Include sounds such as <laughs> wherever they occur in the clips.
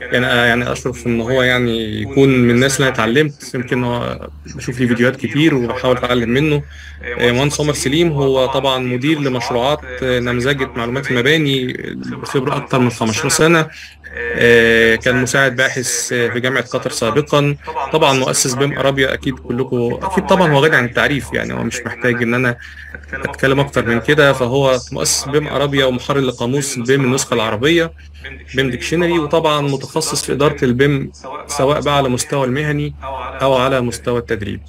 يعني آه، يعني اشرف ان هو يعني يكون من الناس اللي انا اتعلمت يمكن بشوف لي فيديوهات كتير وبحاول اتعلم منه آه، مهندس عمر سليم هو طبعا مدير لمشروعات آه، نمذجه معلومات المباني خبره اكتر من 15 سنه آه، كان مساعد باحث آه، في جامعه قطر سابقا طبعا مؤسس بيم ارابيا اكيد كلكم اكيد طبعا هو غني عن التعريف يعني هو مش محتاج ان انا اتكلم اكتر من كده فهو مؤسس بيم ارابيا ومحرر لقاموس بيم النسخه العربيه بيم ديكشنري وطبعا متخصص في اداره البيم سواء بقى على مستوى المهني او على مستوى التدريب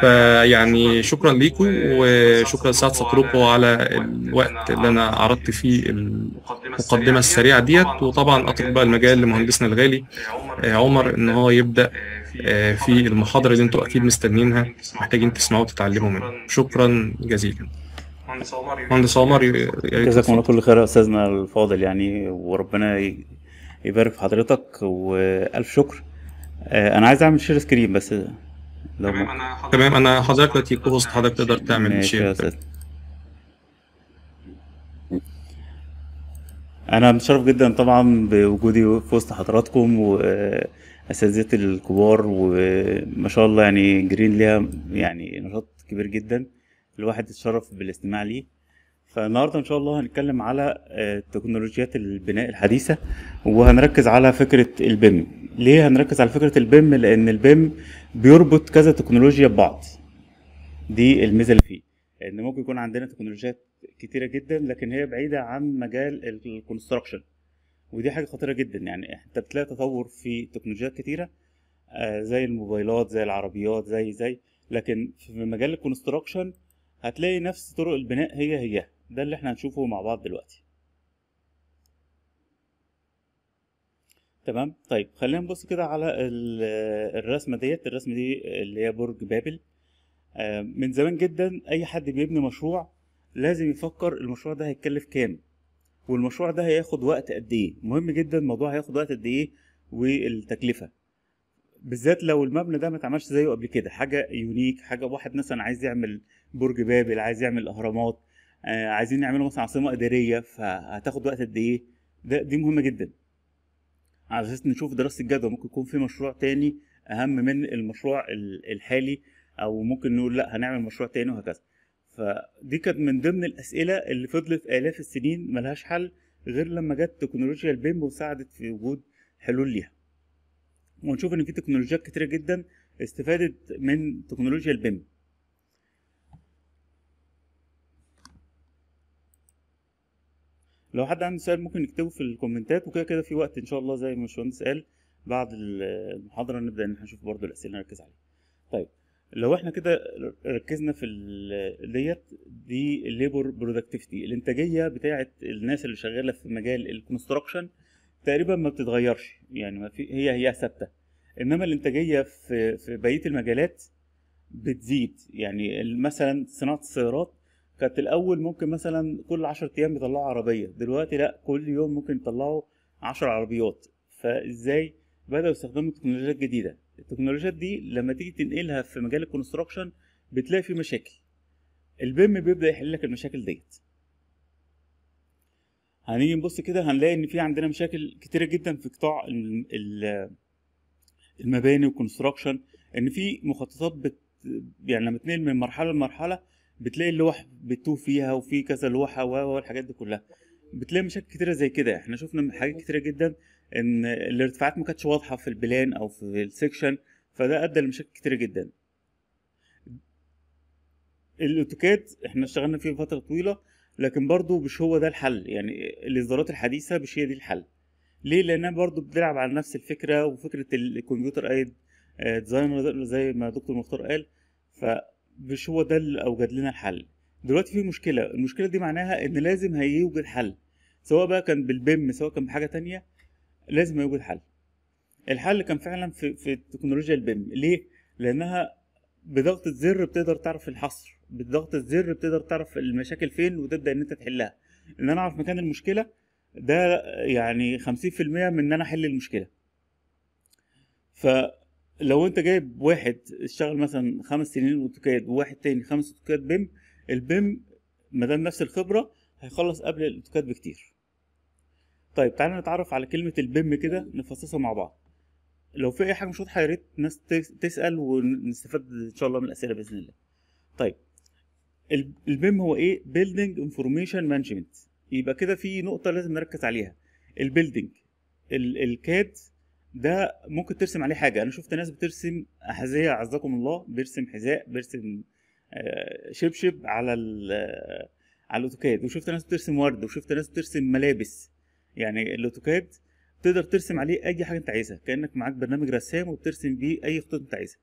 فيعني شكرا ليكم وشكرا لسعد صقروكو على الوقت اللي انا عرضت فيه المقدمه السريعه ديت وطبعا اترك بقى المجال لمهندسنا الغالي آه، عمر ان هو يبدا آه، في المحاضره اللي انتم اكيد مستنيينها محتاجين تسمعوا وتتعلموا منها شكرا جزيلا مهندس عمر مهندس عمر جزاكم الله كل خير يا استاذنا الفاضل يعني وربنا يبارك في حضرتك والف شكر آه، انا عايز اعمل شير سكرين بس لو تمام انا حضرتك تمام انا حضرتك دلوقتي كوست حضرتك تقدر تعمل شير انا متشرف جدا طبعا بوجودي في وسط حضراتكم واساتذتي الكبار وما شاء الله يعني جرين ليها يعني نشاط كبير جدا الواحد اتشرف بالاستماع ليه فالنهارده ان شاء الله هنتكلم على آه، تكنولوجيات البناء الحديثه وهنركز على فكره البيم ليه هنركز على فكره البيم لان البيم بيربط كذا تكنولوجيا ببعض دي الميزه اللي فيه ان ممكن يكون عندنا تكنولوجيات كتيره جدا لكن هي بعيده عن مجال الكونستراكشن ودي حاجه خطيره جدا يعني انت بتلاقي تطور في تكنولوجيات كتيره آه، زي الموبايلات زي العربيات زي زي لكن في مجال الكونستراكشن هتلاقي نفس طرق البناء هي هي ده اللي احنا هنشوفه مع بعض دلوقتي تمام طيب خلينا نبص كده على الرسمه ديت الرسمه دي اللي هي برج بابل آه، من زمان جدا اي حد بيبني مشروع لازم يفكر المشروع ده هيتكلف كام والمشروع ده هياخد وقت قد ايه مهم جدا الموضوع هياخد وقت قد ايه والتكلفه بالذات لو المبنى ده ما اتعملش زيه قبل كده حاجه يونيك حاجه واحد مثلا عايز يعمل برج بابل عايز يعمل اهرامات آه عايزين نعمله مثلا عاصمه اداريه فهتاخد وقت قد ايه دي مهمه جدا على اساس نشوف دراسه الجدوى ممكن يكون في مشروع تاني اهم من المشروع الحالي او ممكن نقول لا هنعمل مشروع تاني وهكذا فدي كانت من ضمن الاسئله اللي فضلت الاف السنين ملهاش حل غير لما جت تكنولوجيا البيم وساعدت في وجود حلول ليها ونشوف ان في تكنولوجيات كتيره جدا استفادت من تكنولوجيا البيم لو حد عنده سؤال ممكن يكتبه في الكومنتات وكده كده في وقت ان شاء الله زي ما الباشمهندس قال بعد المحاضره نبدا ان احنا نشوف برده الاسئله نركز عليها طيب لو احنا كده ركزنا في ديت دي الليبر برودكتيفيتي الانتاجيه بتاعه الناس اللي شغاله في مجال الكونستراكشن تقريبا ما بتتغيرش يعني ما في هي هي ثابته انما الانتاجيه في في بقيه المجالات بتزيد يعني مثلا صناعه السيارات كانت الاول ممكن مثلا كل 10 ايام بيطلعوا عربيه دلوقتي لا كل يوم ممكن يطلعوا 10 عربيات فازاي بداوا يستخدموا تكنولوجيات جديده التكنولوجيات دي لما تيجي تنقلها في مجال الكونستراكشن بتلاقي في مشاكل البيم بيبدا يحل لك المشاكل ديت هنيجي نبص كده هنلاقي ان في عندنا مشاكل كتيره جدا في قطاع المباني والكونستراكشن ان في مخططات بت يعني لما تنقل من مرحله لمرحله بتلاقي اللوح بتوه فيها وفي كذا لوحه و والحاجات دي كلها بتلاقي مشاكل كتيره زي كده احنا شفنا حاجات كتيره جدا ان الارتفاعات ما كانتش واضحه في البلان او في السكشن فده ادى لمشاكل كتيره جدا الاوتوكاد احنا اشتغلنا فيه فتره طويله لكن برضو مش هو ده الحل يعني الاصدارات الحديثه مش هي دي الحل ليه لانها برضو بتلعب على نفس الفكره وفكره الكمبيوتر ايد ديزاينر آه، زي ما دكتور مختار قال ف مش هو ده اللي اوجد لنا الحل دلوقتي في مشكله المشكله دي معناها ان لازم هيوجد حل سواء بقى كان بالبيم سواء كان بحاجه تانية لازم هيوجد حل الحل كان فعلا في في تكنولوجيا البيم ليه لانها بضغطة زر بتقدر تعرف الحصر بضغطة الزر بتقدر تعرف المشاكل فين وتبدا ان انت تحلها ان انا اعرف مكان المشكله ده يعني 50% من ان انا احل المشكله ف لو انت جايب واحد اشتغل مثلا خمس سنين اوتوكاد وواحد تاني خمس اوتوكاد بيم البيم ما دام نفس الخبره هيخلص قبل الاوتوكاد بكتير طيب تعالى نتعرف على كلمه البيم كده نفصصها مع بعض لو في اي حاجه مش واضحه يا ريت ناس تسال ونستفاد ان شاء الله من الاسئله باذن الله طيب البيم هو ايه بيلدينج انفورميشن مانجمنت يبقى كده في نقطه لازم نركز عليها البيلدينج الكاد ده ممكن ترسم عليه حاجه انا شفت ناس بترسم احذيه عزكم الله بيرسم حذاء بيرسم آه، شبشب على آه، على الاوتوكاد وشفت ناس بترسم ورد وشفت ناس بترسم ملابس يعني الاوتوكاد تقدر ترسم عليه اي حاجه انت عايزها كانك معاك برنامج رسام وبترسم بيه اي خطوط انت عايزها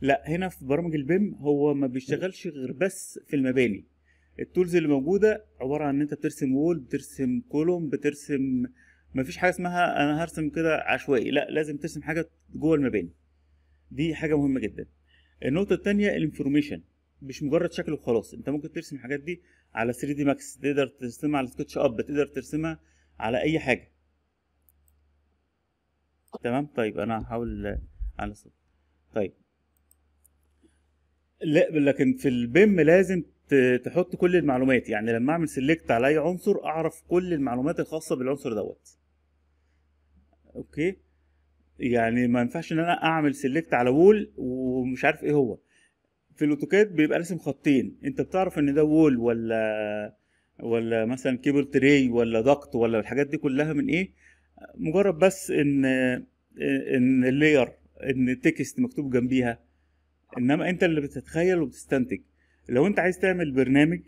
لا هنا في برامج البيم هو ما بيشتغلش غير بس في المباني التولز اللي موجوده عباره عن ان انت بترسم وول بترسم كولوم بترسم آه مفيش حاجه اسمها انا هرسم كده عشوائي لا لازم ترسم حاجه جوه المباني دي حاجه مهمه جدا النقطه الثانيه الانفورميشن مش مجرد شكل وخلاص انت ممكن ترسم الحاجات دي على 3 دي ماكس تقدر ترسمها على سكتش اب تقدر ترسمها على اي حاجه تمام طيب انا هحاول على صوت طيب لا لكن في البيم لازم تحط كل المعلومات يعني لما اعمل سيلكت على اي عنصر اعرف كل المعلومات الخاصه بالعنصر دوت اوكي يعني ما ينفعش ان انا اعمل سيلكت على وول ومش عارف ايه هو في الاوتوكاد بيبقى راسم خطين انت بتعرف ان ده وول ولا ولا مثلا كيبل تري ولا ضغط ولا الحاجات دي كلها من ايه مجرد بس ان ان اللير ان التكست مكتوب جنبيها انما انت اللي بتتخيل وبتستنتج لو انت عايز تعمل برنامج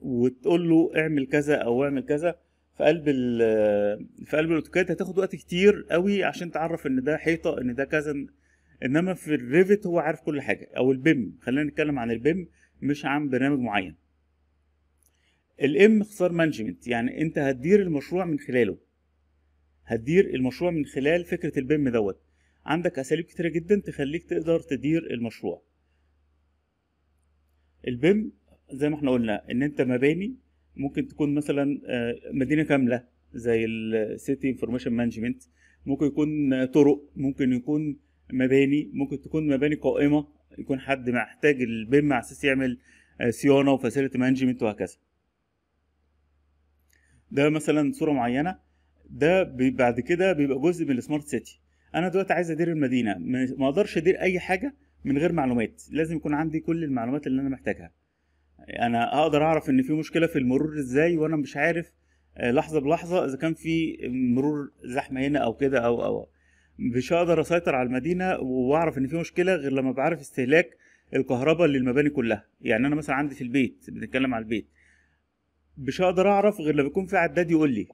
وتقول له اعمل كذا او اعمل كذا في قلب في قلب الاوتوكاد هتاخد وقت كتير قوي عشان تعرف ان ده حيطه ان ده كذا انما في الريفت هو عارف كل حاجه او البيم خلينا نتكلم عن البيم مش عن برنامج معين الام اختصار مانجمنت يعني انت هتدير المشروع من خلاله هتدير المشروع من خلال فكره البيم دوت عندك اساليب كتيره جدا تخليك تقدر تدير المشروع البيم زي ما احنا قلنا ان انت مباني ممكن تكون مثلا آه، مدينه كامله زي السيتي انفورميشن مانجمنت ممكن يكون آه، طرق ممكن يكون مباني ممكن تكون مباني قائمه يكون حد محتاج البيم على اساس يعمل آه، صيانه وفاسيلتي مانجمنت وهكذا ده مثلا صوره معينه ده بعد كده بيبقى جزء من السمارت سيتي انا دلوقتي عايز ادير المدينه ما اقدرش ادير اي حاجه من غير معلومات لازم يكون عندي كل المعلومات اللي انا محتاجها انا اقدر اعرف ان في مشكله في المرور ازاي وانا مش عارف آه، لحظه بلحظه اذا كان في مرور زحمه هنا او كده او او مش هقدر اسيطر على المدينه واعرف ان في مشكله غير لما بعرف استهلاك الكهرباء للمباني كلها يعني انا مثلا عندي في البيت بنتكلم على البيت مش هقدر اعرف غير لما يكون في عداد يقول لي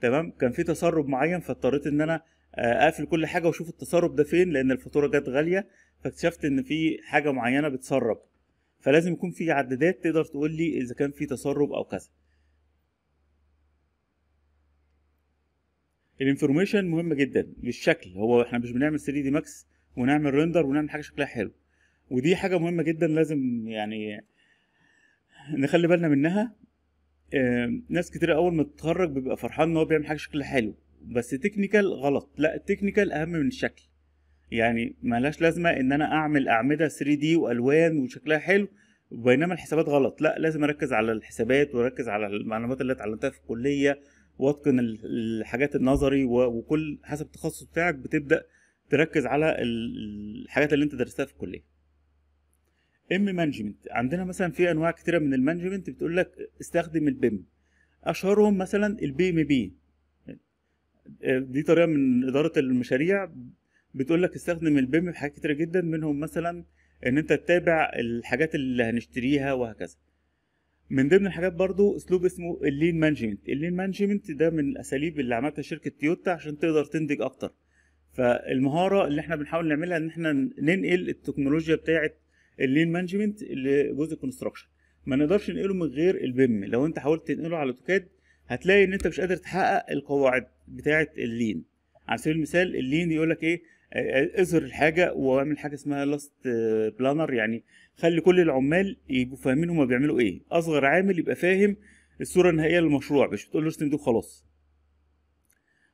تمام كان في تسرب معين فاضطريت ان انا آه، اقفل كل حاجه واشوف التسرب ده فين لان الفاتوره جت غاليه فاكتشفت ان في حاجه معينه بتسرب فلازم يكون في عدادات تقدر تقول لي اذا كان في تسرب او كذا الانفورميشن مهم جدا للشكل هو احنا مش بنعمل 3 دي ماكس ونعمل ريندر ونعمل حاجه شكلها حلو ودي حاجه مهمه جدا لازم يعني نخلي بالنا منها ناس كتير اول ما تتخرج بيبقى فرحان ان هو بيعمل حاجه شكلها حلو بس تكنيكال غلط لا التكنيكال اهم من الشكل يعني ملهاش لازمه ان انا اعمل اعمده 3 دي والوان وشكلها حلو بينما الحسابات غلط لا لازم اركز على الحسابات واركز على المعلومات اللي اتعلمتها في الكليه واتقن الحاجات النظري وكل حسب التخصص بتاعك بتبدا تركز على الحاجات اللي انت درستها في الكليه ام مانجمنت عندنا مثلا في انواع كتيره من المانجمنت بتقول لك استخدم البيم اشهرهم مثلا البي ام بي دي طريقه من اداره المشاريع بتقول لك استخدم البيم في حاجات كتيره جدا منهم مثلا ان انت تتابع الحاجات اللي هنشتريها وهكذا من ضمن الحاجات برضو اسلوب اسمه اللين مانجمنت اللين مانجمنت ده من الاساليب اللي عملتها شركه تويوتا عشان تقدر تنتج اكتر فالمهاره اللي احنا بنحاول نعملها ان احنا ننقل التكنولوجيا بتاعه اللين مانجمنت لجزء كونستراكشن ما نقدرش ننقله من غير البيم لو انت حاولت تنقله على اوتوكاد هتلاقي ان انت مش قادر تحقق القواعد بتاعه اللين على سبيل المثال اللين يقول لك ايه اظهر الحاجه واعمل حاجه اسمها لاست آه، بلانر يعني خلي كل العمال يبقوا فاهمين هما بيعملوا ايه اصغر عامل يبقى فاهم الصوره النهائيه للمشروع مش بتقول له دي وخلاص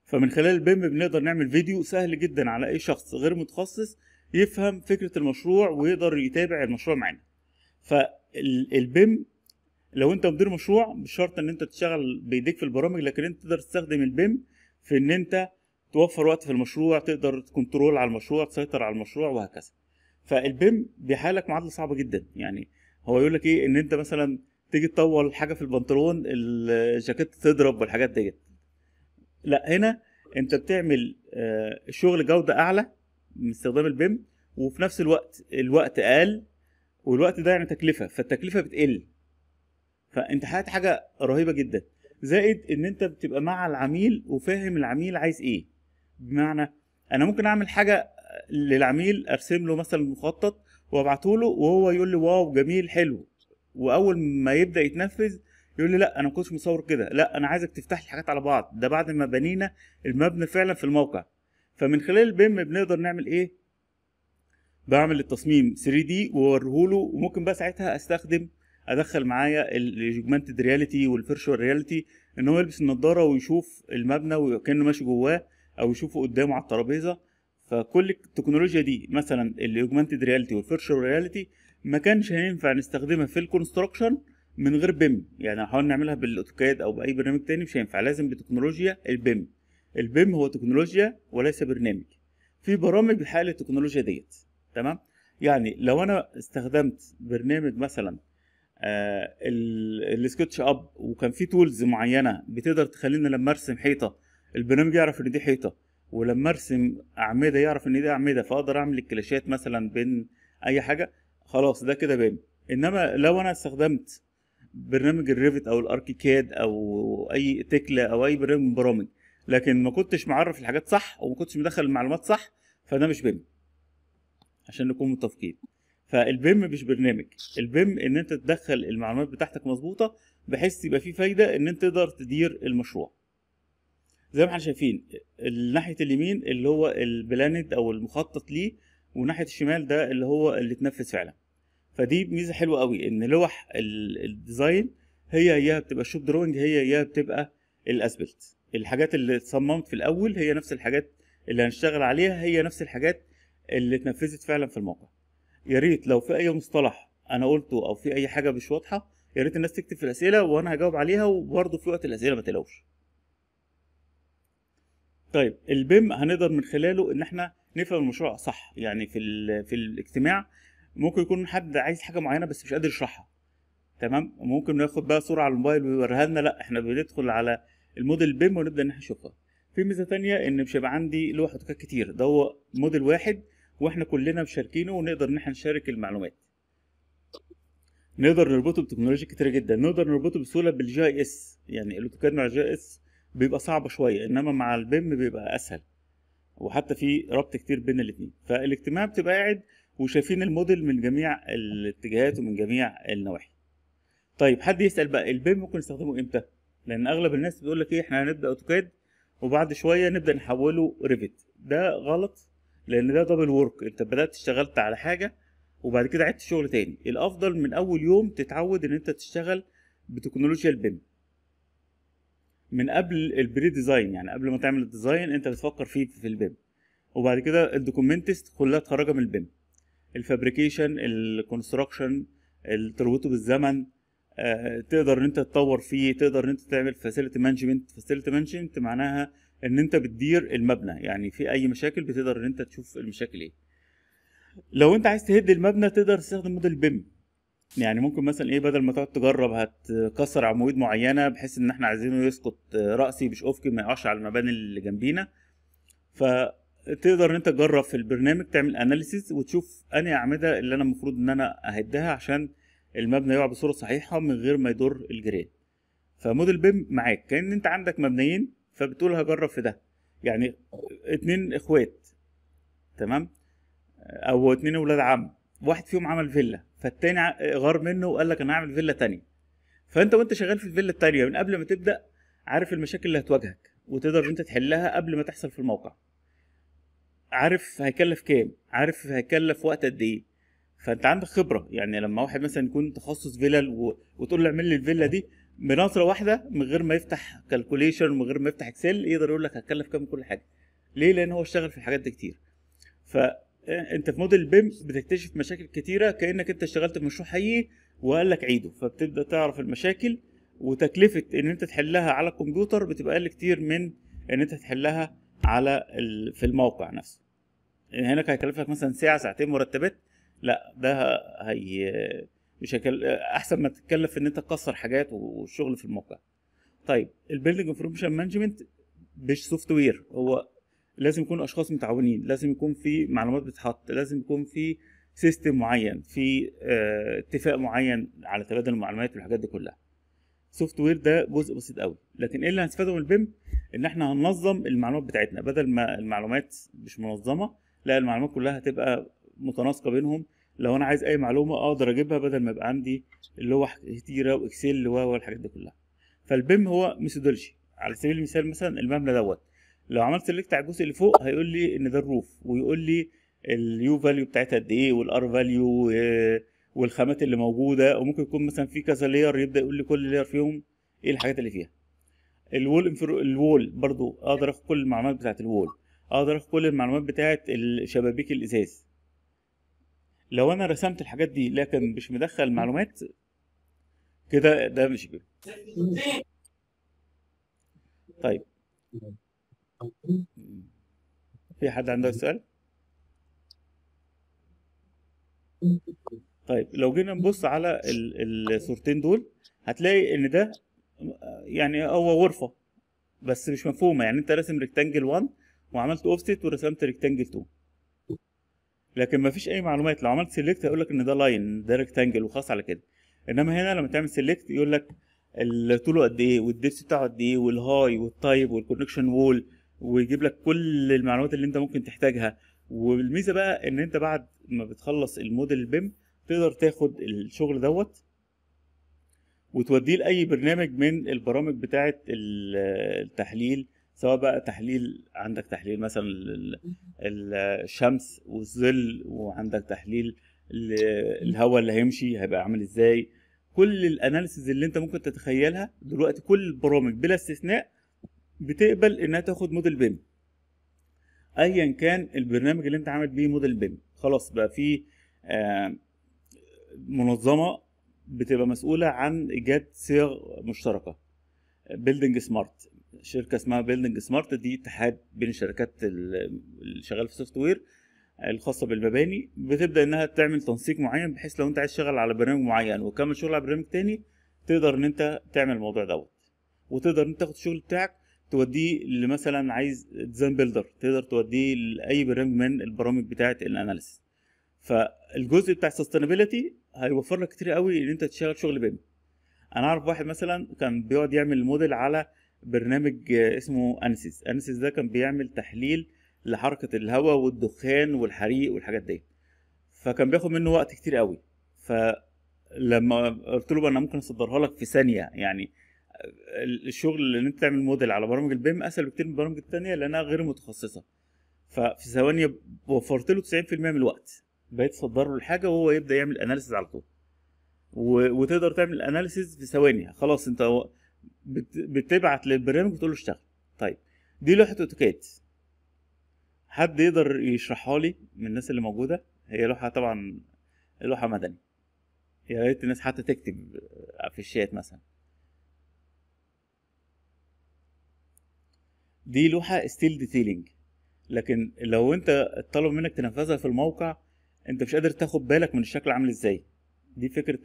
فمن خلال البيم بنقدر نعمل فيديو سهل جدا على اي شخص غير متخصص يفهم فكره المشروع ويقدر يتابع المشروع معانا فالبيم لو انت مدير مشروع مش شرط ان انت تشتغل بايديك في البرامج لكن انت تقدر تستخدم البيم في ان انت توفر وقت في المشروع تقدر كنترول على المشروع تسيطر على المشروع وهكذا فالبيم بيحالك معادله صعبه جدا يعني هو يقول لك ايه ان انت مثلا تيجي تطول حاجه في البنطلون الجاكيت تضرب والحاجات ديت لا هنا انت بتعمل آه، شغل جوده اعلى من استخدام البيم وفي نفس الوقت الوقت اقل والوقت ده يعني تكلفه فالتكلفه بتقل فانت حققت حاجه رهيبه جدا زائد ان انت بتبقى مع العميل وفاهم العميل عايز ايه بمعنى انا ممكن اعمل حاجه للعميل ارسم له مثلا مخطط وابعته له وهو يقول لي واو جميل حلو واول ما يبدا يتنفذ يقول لي لا انا ما كنتش مصور كده لا انا عايزك تفتح لي حاجات على بعض ده بعد ما بنينا المبنى فعلا في الموقع فمن خلال البيم بنقدر نعمل ايه بعمل التصميم 3 دي ووريه له وممكن بقى ساعتها استخدم ادخل معايا الاوجمانتد رياليتي والفيرشوال رياليتي ان هو يلبس النضاره ويشوف المبنى وكانه ماشي جواه او يشوفه قدامه على الترابيزه فكل التكنولوجيا دي مثلا الاوجمانتد رياليتي والفيرتشوال رياليتي ما كانش هينفع نستخدمها في الكونستراكشن من غير بيم يعني حاولنا نعملها بالاوتوكاد او باي برنامج تاني مش هينفع لازم بتكنولوجيا البيم البيم هو تكنولوجيا وليس برنامج في برامج بتحقق التكنولوجيا ديت تمام يعني لو انا استخدمت برنامج مثلا آه السكتش اب وكان في تولز معينه بتقدر تخليني لما ارسم حيطه البرنامج يعرف ان دي حيطه ولما ارسم اعمده يعرف ان دي اعمده فاقدر اعمل الكلاشات مثلا بين اي حاجه خلاص ده كده بان انما لو انا استخدمت برنامج الريفت او الاركيكاد او اي تكلا او اي برنامج من برامج لكن ما كنتش معرف الحاجات صح وما كنتش مدخل المعلومات صح فده مش بيم عشان نكون متفقين فالبيم مش برنامج البيم ان انت تدخل المعلومات بتاعتك مظبوطه بحيث يبقى في فايده ان انت تقدر تدير المشروع زي ما احنا شايفين الناحية اليمين اللي هو البلاند او المخطط ليه وناحيه الشمال ده اللي هو اللي اتنفذ فعلا فدي ميزه حلوه قوي ان لوح الديزاين هي يا بتبقى الشوب دروينج هي يا بتبقى الاسبلت الحاجات اللي اتصممت في الاول هي نفس الحاجات اللي هنشتغل عليها هي نفس الحاجات اللي اتنفذت فعلا في الموقع يا ريت لو في اي مصطلح انا قلته او في اي حاجه مش واضحه يا ريت الناس تكتب في الاسئله وانا هجاوب عليها وبرضه في وقت الاسئله ما تلاقوش طيب البيم هنقدر من خلاله ان احنا نفهم المشروع صح يعني في في الاجتماع ممكن يكون حد عايز حاجه معينه بس مش قادر يشرحها تمام ممكن ناخد بقى صوره على الموبايل ويوريها لنا لا احنا بندخل على الموديل بيم ونبدا ان احنا نشوفها في ميزه تانية ان مش هيبقى عندي لوح وتكات كتير ده هو موديل واحد واحنا كلنا مشاركينه ونقدر ان احنا نشارك المعلومات نقدر نربطه بتكنولوجيا كتيره جدا نقدر نربطه بسهوله بالجي اس يعني الاوتوكاد مع الجي اس بيبقى صعب شويه انما مع البيم بيبقى اسهل وحتى في ربط كتير بين الاثنين فالاجتماع بتبقى قاعد وشايفين الموديل من جميع الاتجاهات ومن جميع النواحي طيب حد يسال بقى البيم ممكن نستخدمه امتى لان اغلب الناس بتقول لك ايه احنا هنبدا اوتوكاد وبعد شويه نبدا نحوله ريفيت ده غلط لان ده دبل ورك انت بدات اشتغلت على حاجه وبعد كده عدت شغل تاني الافضل من اول يوم تتعود ان انت تشتغل بتكنولوجيا البيم من قبل البري ديزاين يعني قبل ما تعمل الديزاين انت بتفكر فيه في البيم وبعد كده الدوكيومنتست كلها خارجه من البيم الفابريكيشن الكونستراكشن تربطه بالزمن تقدر ان انت تطور فيه تقدر ان انت تعمل فاسيلتي مانجمنت فاسيلتي مانجمنت معناها ان انت بتدير المبنى يعني في اي مشاكل بتقدر ان انت تشوف المشاكل ايه لو انت عايز تهد المبنى تقدر تستخدم موديل بيم يعني ممكن مثلا ايه بدل ما تقعد تجرب هتكسر عمود معينه بحيث ان احنا عايزينه يسقط راسي مش افقي ما يقعش على المباني اللي جنبينا فتقدر ان انت تجرب في البرنامج تعمل اناليسيز وتشوف انهي اعمده اللي انا المفروض ان انا اهدها عشان المبنى يقع بصوره صحيحه من غير ما يضر الجريد فموديل بيم معاك كان انت عندك مبنيين فبتقول هجرب في ده يعني اتنين اخوات تمام او اتنين اولاد عم واحد فيهم عمل فيلا فالتاني غار منه وقال لك انا هعمل فيلا تانية فانت وانت شغال في الفيلا التانية من قبل ما تبدا عارف المشاكل اللي هتواجهك وتقدر انت تحلها قبل ما تحصل في الموقع عارف هيكلف كام عارف هيكلف وقت قد ايه فانت عندك خبره يعني لما واحد مثلا يكون تخصص فيلل و... وتقول له اعمل لي الفيلا دي بنظره واحده من غير ما يفتح كالكوليشن ومن غير ما يفتح اكسل يقدر يقول لك هتكلف كام كل حاجه ليه لان هو اشتغل في الحاجات دي كتير ف انت في موديل بيم بتكتشف مشاكل كتيره كانك انت اشتغلت في مشروع حقيقي وقال لك عيده فبتبدا تعرف المشاكل وتكلفه ان انت تحلها على الكمبيوتر بتبقى اقل كتير من ان انت تحلها على ال... في الموقع نفسه يعني هناك هيكلفك مثلا ساعه ساعتين مرتبات لا ده هي مش هكل... احسن ما تتكلف ان انت تكسر حاجات والشغل في الموقع طيب البيلدنج انفورميشن مانجمنت مش سوفت وير هو لازم يكون اشخاص متعاونين لازم يكون في معلومات بتتحط لازم يكون في سيستم معين في آه، اتفاق معين على تبادل المعلومات والحاجات دي كلها سوفت وير ده جزء بسيط قوي لكن ايه اللي هنستفاده من البيم ان احنا هننظم المعلومات بتاعتنا بدل ما المعلومات مش منظمه لا المعلومات كلها هتبقى متناسقه بينهم لو انا عايز اي معلومه اقدر اجيبها بدل ما يبقى عندي لوح كتيره واكسل و والحاجات دي كلها فالبيم هو ميثودولوجي على سبيل المثال مثلا المبنى دوت لو عملت سيلكت على الجزء اللي فوق هيقول لي ان ده الروف ويقول لي اليو فاليو بتاعتها قد ايه والار فاليو والخامات اللي موجوده وممكن يكون مثلا في كذا لير يبدا يقول لي كل لير فيهم ايه الحاجات اللي فيها الوول الوول برضو اقدر اخد كل المعلومات بتاعه الوول اقدر اخد كل المعلومات بتاعه الشبابيك الازاز لو انا رسمت الحاجات دي لكن مش مدخل معلومات كده ده مش كده طيب في حد عنده سؤال؟ طيب لو جينا نبص على الصورتين دول هتلاقي ان ده يعني هو غرفه بس مش مفهومه يعني انت راسم ريكتانجل 1 وعملت اوفست ورسمت ريكتانجل 2 لكن مفيش اي معلومات لو عملت سيلكت هيقول لك ان ده لاين ده ريكتانجل وخاص على كده انما هنا لما تعمل سيلكت يقول لك طوله قد ايه والديبس بتاعه قد ايه والهاي والتايب والكونكشن وول ويجيب لك كل المعلومات اللي انت ممكن تحتاجها والميزه بقى ان انت بعد ما بتخلص الموديل البيم تقدر تاخد الشغل دوت وتوديه لاي برنامج من البرامج بتاعه التحليل سواء بقى تحليل عندك تحليل مثلا الشمس والظل وعندك تحليل الهواء اللي هيمشي هيبقى عامل ازاي كل الاناليسز اللي انت ممكن تتخيلها دلوقتي كل البرامج بلا استثناء بتقبل انها تاخد موديل بيم ايا كان البرنامج اللي انت عامل بيه موديل بيم خلاص بقى في آه، منظمه بتبقى مسؤوله عن ايجاد صيغ مشتركه بيلدنج سمارت شركه اسمها بيلدنج سمارت دي اتحاد بين الشركات اللي شغاله في السوفت وير الخاصه بالمباني بتبدا انها تعمل تنسيق معين بحيث لو انت عايز تشتغل على برنامج معين وكمل شغل على برنامج تاني تقدر ان انت تعمل الموضوع دوت وتقدر ان انت تاخد الشغل بتاعك توديه اللي مثلا عايز ديزاين بيلدر تقدر توديه لاي برنامج من البرامج بتاعه الاناليسيس فالجزء بتاع السستينابيلتي هيوفر لك كتير قوي ان انت تشتغل شغل بيم انا اعرف واحد مثلا كان بيقعد يعمل موديل على برنامج اسمه انسيس انسيس ده كان بيعمل تحليل لحركه الهواء والدخان والحريق والحاجات دي فكان بياخد منه وقت كتير قوي فلما قلت له انا ممكن اصدرها لك في ثانيه يعني الشغل اللي انت تعمل موديل على برامج البيم اسهل بكتير من البرامج التانية لانها غير متخصصه ففي ثواني وفرت له 90% من الوقت بقيت تصدر له الحاجه وهو يبدا يعمل اناليسيز على طول وتقدر تعمل اناليسيز في ثواني خلاص انت بتبعت للبرنامج وتقول له اشتغل طيب دي لوحه اوتوكاد حد يقدر يشرحها لي من الناس اللي موجوده هي لوحه طبعا لوحه مدني يا ريت الناس حتى تكتب في آه، الشات مثلا دي لوحه ستيل ديتيلينج لكن لو انت اتطلب منك تنفذها في الموقع انت مش قادر تاخد بالك من الشكل عامل ازاي دي فكره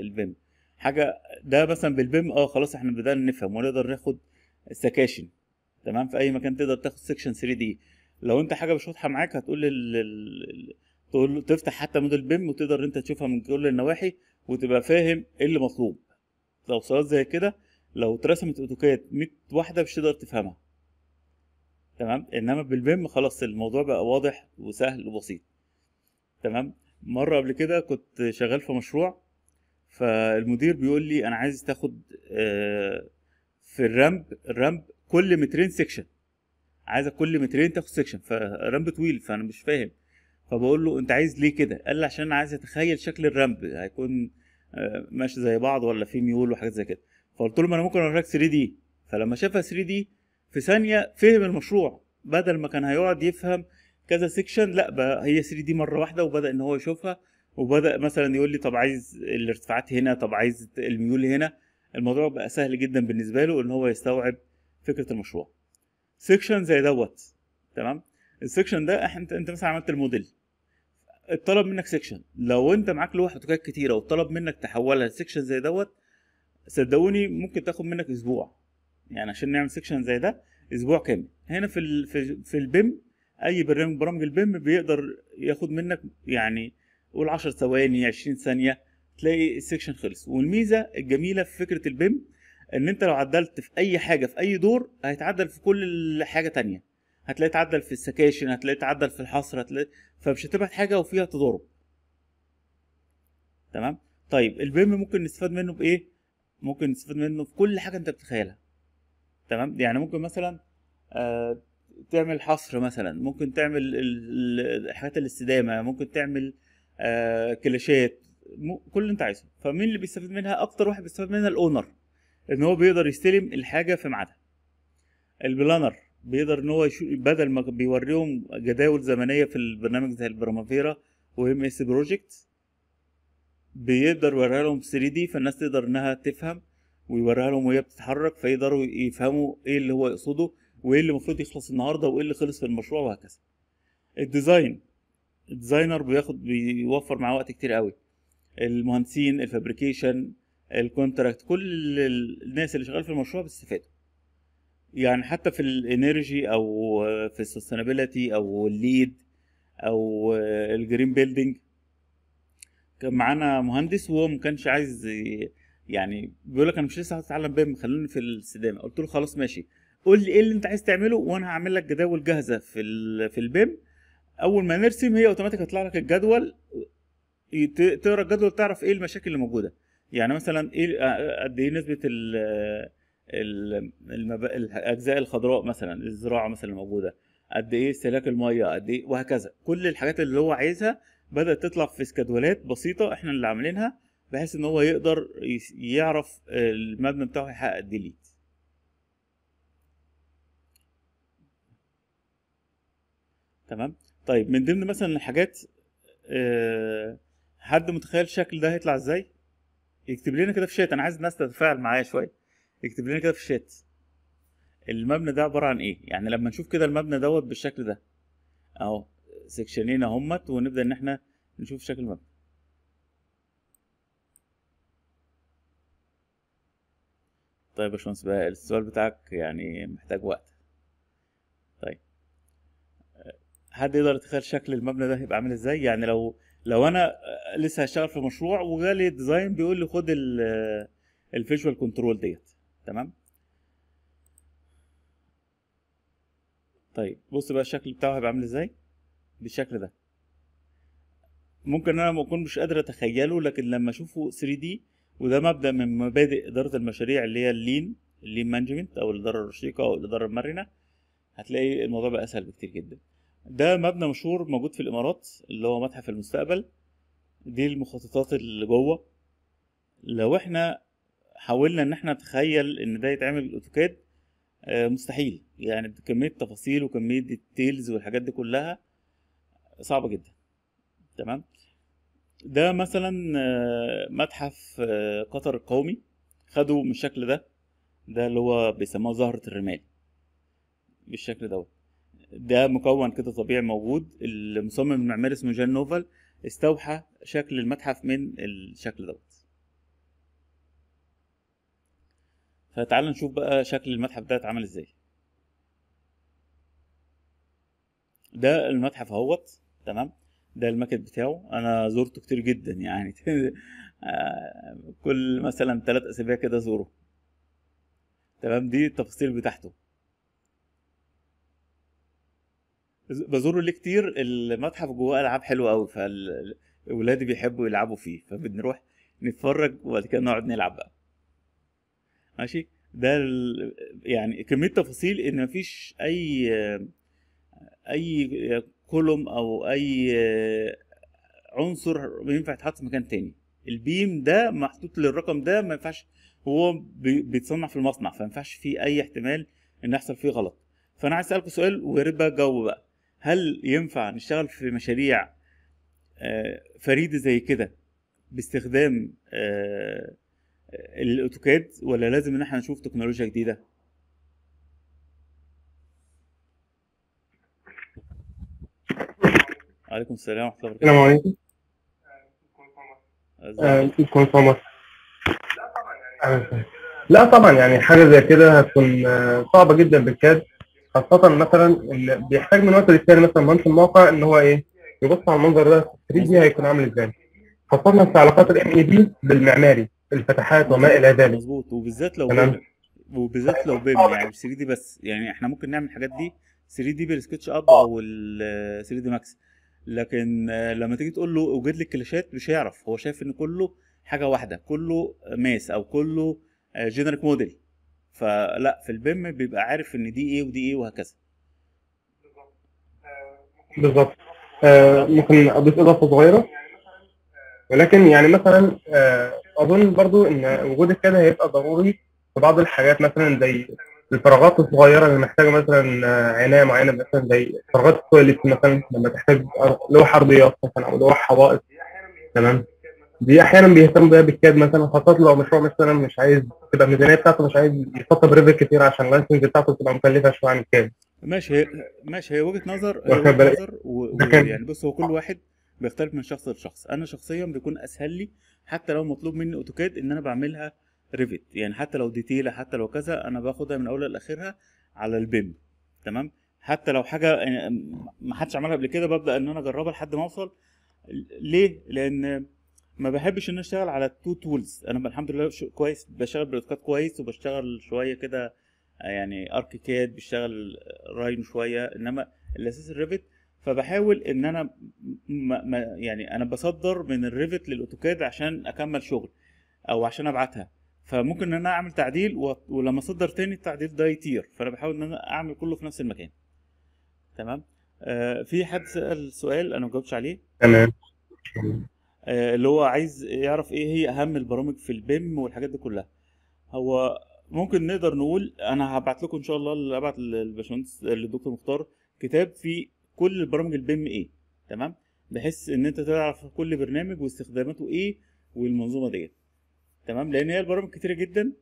البيم حاجه ده مثلا بالبيم اه خلاص احنا بدانا نفهم ونقدر ناخد سكاشن تمام في اي مكان تقدر تاخد سكشن 3 دي لو انت حاجه مش واضحه معاك هتقول لل... تقول تفتح حتى موديل بيم وتقدر انت تشوفها من كل النواحي وتبقى فاهم ايه اللي مطلوب توصيلات زي كده لو اترسمت اوتوكاد 100 واحده مش تقدر تفهمها تمام انما بالبيم خلاص الموضوع بقى واضح وسهل وبسيط تمام مره قبل كده كنت شغال في مشروع فالمدير بيقول لي انا عايز تاخد آه، في الرامب الرامب كل مترين سيكشن عايزك كل مترين تاخد سيكشن فرامب طويل فانا مش فاهم فبقول له انت عايز ليه كده قال لي عشان انا عايز اتخيل شكل الرامب هيكون آه، ماشي زي بعض ولا في ميول وحاجات زي كده فقلت له ما انا ممكن اوريك 3 دي فلما شافها 3 دي في ثانيه فهم المشروع بدل ما كان هيقعد يفهم كذا سيكشن لا بقى هي 3 دي مره واحده وبدا ان هو يشوفها وبدا مثلا يقول لي طب عايز الارتفاعات هنا طب عايز الميول هنا الموضوع بقى سهل جدا بالنسبه له ان هو يستوعب فكره المشروع سيكشن زي دوت تمام السيكشن ده انت انت مثلا عملت الموديل اتطلب منك سيكشن لو انت معاك لوحه حتوكات كتيره وطلب منك تحولها لسيكشن زي دوت صدقوني ممكن تاخد منك اسبوع يعني عشان نعمل سيكشن زي ده اسبوع كامل هنا في الـ في, في البيم اي برنامج برامج البيم بيقدر ياخد منك يعني قول 10 ثواني 20 ثانيه تلاقي السيكشن خلص والميزه الجميله في فكره البيم ان انت لو عدلت في اي حاجه في اي دور هيتعدل في كل حاجه تانية هتلاقي تعدل في السكاشن هتلاقي تعدل في الحصر هتلاقي فمش هتبعت حاجه وفيها تضارب تمام طيب البيم ممكن نستفاد منه بايه ممكن نستفاد منه في كل حاجه انت بتتخيلها تمام يعني ممكن مثلا آه، تعمل حصر مثلا ممكن تعمل حاجات الاستدامه ممكن تعمل آه، كليشيت كل اللي انت عايزه فمين اللي بيستفيد منها اكتر واحد بيستفيد منها الاونر ان هو بيقدر يستلم الحاجه في ميعادها البلانر بيقدر ان هو بدل ما بيوريهم جداول زمنيه في البرنامج زي البرامافيرا وام اس بروجكت بيقدر يوريها لهم 3 دي فالناس تقدر انها تفهم ويوريها لهم وهي بتتحرك فيقدروا يفهموا ايه اللي هو يقصده وايه اللي المفروض يخلص النهارده وايه اللي خلص في المشروع وهكذا الديزاين الديزاينر بياخد بيوفر معاه وقت كتير قوي المهندسين الفابريكيشن الكونتراكت كل الناس اللي شغال في المشروع بيستفادوا يعني حتى في الانرجي او في السستينابيلتي او الليد او الجرين بيلدينج كان معانا مهندس وهو ما كانش عايز يعني بيقول لك انا مش لسه هتعلم بيم خلوني في الاستدامه قلت له خلاص ماشي قول لي ايه اللي انت عايز تعمله وانا هعمل لك جداول جاهزه في في البيم اول ما نرسم هي اوتوماتيك هتطلع لك الجدول تقرا الجدول تعرف ايه المشاكل اللي موجوده يعني مثلا ايه آه، آه، قد ايه نسبه ال المب... الاجزاء الخضراء مثلا الزراعه مثلا موجوده قد ايه استهلاك الميه قد ايه وهكذا كل الحاجات اللي هو عايزها بدات تطلع في سكادولات بسيطه احنا اللي عاملينها بحيث ان هو يقدر يعرف المبنى بتاعه يحقق ديليت تمام طيب من ضمن مثلا الحاجات حد متخيل الشكل ده هيطلع ازاي يكتب لنا كده في الشات انا عايز الناس تتفاعل معايا شويه يكتب لنا كده في الشات المبنى ده عباره عن ايه يعني لما نشوف كده المبنى دوت بالشكل ده اهو سكشنين اهمت ونبدا ان احنا نشوف شكل المبنى طيب يا باشمهندس بقى السؤال بتاعك يعني محتاج وقت طيب حد يقدر يتخيل شكل المبنى ده هيبقى عامل ازاي يعني لو لو انا لسه هشتغل في مشروع وجالي ديزاين بيقول لي خد الفيجوال كنترول ديت تمام طيب بص بقى الشكل بتاعه هيبقى عامل ازاي بالشكل ده ممكن انا ما اكون مش قادر اتخيله لكن لما اشوفه 3 دي وده مبدا من مبادئ اداره المشاريع اللي هي اللين اللين مانجمنت او الاداره الرشيقه او الاداره المرنه هتلاقي الموضوع بقى اسهل بكتير جدا ده مبنى مشهور موجود في الامارات اللي هو متحف المستقبل دي المخططات اللي جوه لو احنا حاولنا ان احنا نتخيل ان ده يتعمل اوتوكاد آه، مستحيل يعني بكميه تفاصيل وكميه ديتيلز والحاجات دي كلها صعبه جدا تمام ده مثلا آه، متحف آه، قطر القومي خدوا من الشكل ده ده اللي هو بيسموه زهرة الرمال بالشكل دوت ده مكون كده طبيعي موجود المصمم المعماري اسمه جان نوفل استوحى شكل المتحف من الشكل دوت فتعال نشوف بقى شكل المتحف ده اتعمل ازاي ده المتحف اهوت تمام ده المكت بتاعه انا زرته كتير جدا يعني <laughs> آه، كل مثلا ثلاث اسابيع كده ازوره تمام دي التفاصيل بتاعته بزوره ليه كتير المتحف جواه العاب حلوه قوي فالولاد بيحبوا يلعبوا فيه فبنروح نتفرج وبعد كده نقعد نلعب بقى ماشي ده ال... يعني كميه تفاصيل ان مفيش اي اي كولوم او اي آه، عنصر ينفع يتحط في مكان تاني البيم ده محطوط للرقم ده ما ينفعش هو بيتصنع في المصنع فما ينفعش فيه اي احتمال ان يحصل فيه غلط فانا عايز اسالكم سؤال ويا ريت بقى بقى هل ينفع نشتغل في مشاريع آه، فريده زي كده باستخدام آه، الاوتوكاد ولا لازم ان احنا نشوف تكنولوجيا جديده وعليكم السلام ورحمه الله وبركاته السلام عليكم يكون آه، آه، في يعني. لا طبعا يعني حاجه زي كده هتكون آه، صعبه جدا بالكاد خاصه مثلا اللي بيحتاج من وقت للتاني مثلا مهندس الموقع ان هو ايه يبص على المنظر ده 3 دي هيكون عامل ازاي خاصه في علاقات الام اي دي e بالمعماري الفتحات وما الى ذلك مظبوط وبالذات لو بيم وبالذات لو بيم يعني مش 3 دي بس يعني احنا ممكن نعمل الحاجات دي 3 دي بالسكتش اب او ال 3 دي ماكس لكن لما تيجي تقول له اوجد لي الكليشيهات مش هيعرف هو شايف ان كله حاجه واحده كله ماس او كله جينيريك موديل فلا في البيم بيبقى عارف ان دي ايه ودي ايه وهكذا بالظبط آه، ممكن اضيف اضافه صغيره ولكن يعني مثلا آه، اظن برضو ان وجود الكاد هيبقى ضروري في بعض الحاجات مثلا زي الفراغات الصغيره اللي محتاجه مثلا آه، عنايه معينه مثلا زي فراغات التواليت مثلا لما تحتاج لوح ارضيات مثلا او لوح حوائط تمام دي احيانا بيهتم بيها بالكاد مثلا خاصه لو مشروع مثلا مش عايز تبقى الميزانيه بتاعته مش عايز يحط بريفر كتير عشان اللايسنس بتاعته تبقى مكلفه شويه عن الكاد ماشي ماشي هي وجهه نظر وجهه نظر ويعني بص هو كل واحد بيختلف من شخص لشخص انا شخصيا بيكون اسهل لي حتى لو مطلوب مني اوتوكاد ان انا بعملها ريفت يعني حتى لو ديتيلة حتى لو كذا انا باخدها من اولها لاخرها على البيم تمام حتى لو حاجه يعني ما حدش عملها قبل كده ببدا ان انا اجربها لحد ما اوصل ليه لان ما بحبش ان انا اشتغل على التو تولز انا الحمد لله كويس بشتغل بالاوتوكاد كويس وبشتغل شويه كده يعني اركيكاد بشتغل راين شويه انما الاساس الريفت فبحاول ان انا ما ما يعني انا بصدر من الريفت للاوتوكاد عشان اكمل شغل او عشان ابعتها فممكن ان انا اعمل تعديل و... ولما اصدر تاني التعديل ده يطير فانا بحاول ان انا اعمل كله في نفس المكان تمام آه في حد سال سؤال انا ما جاوبتش عليه تمام آه اللي هو عايز يعرف ايه هي اهم البرامج في البيم والحاجات دي كلها هو ممكن نقدر نقول انا هبعت لكم ان شاء الله ابعت للباشمهندس للدكتور مختار كتاب فيه كل البرامج البيم ايه تمام بحيث ان انت تعرف كل برنامج واستخداماته ايه والمنظومه ديت تمام لان هي البرامج كتيره جدا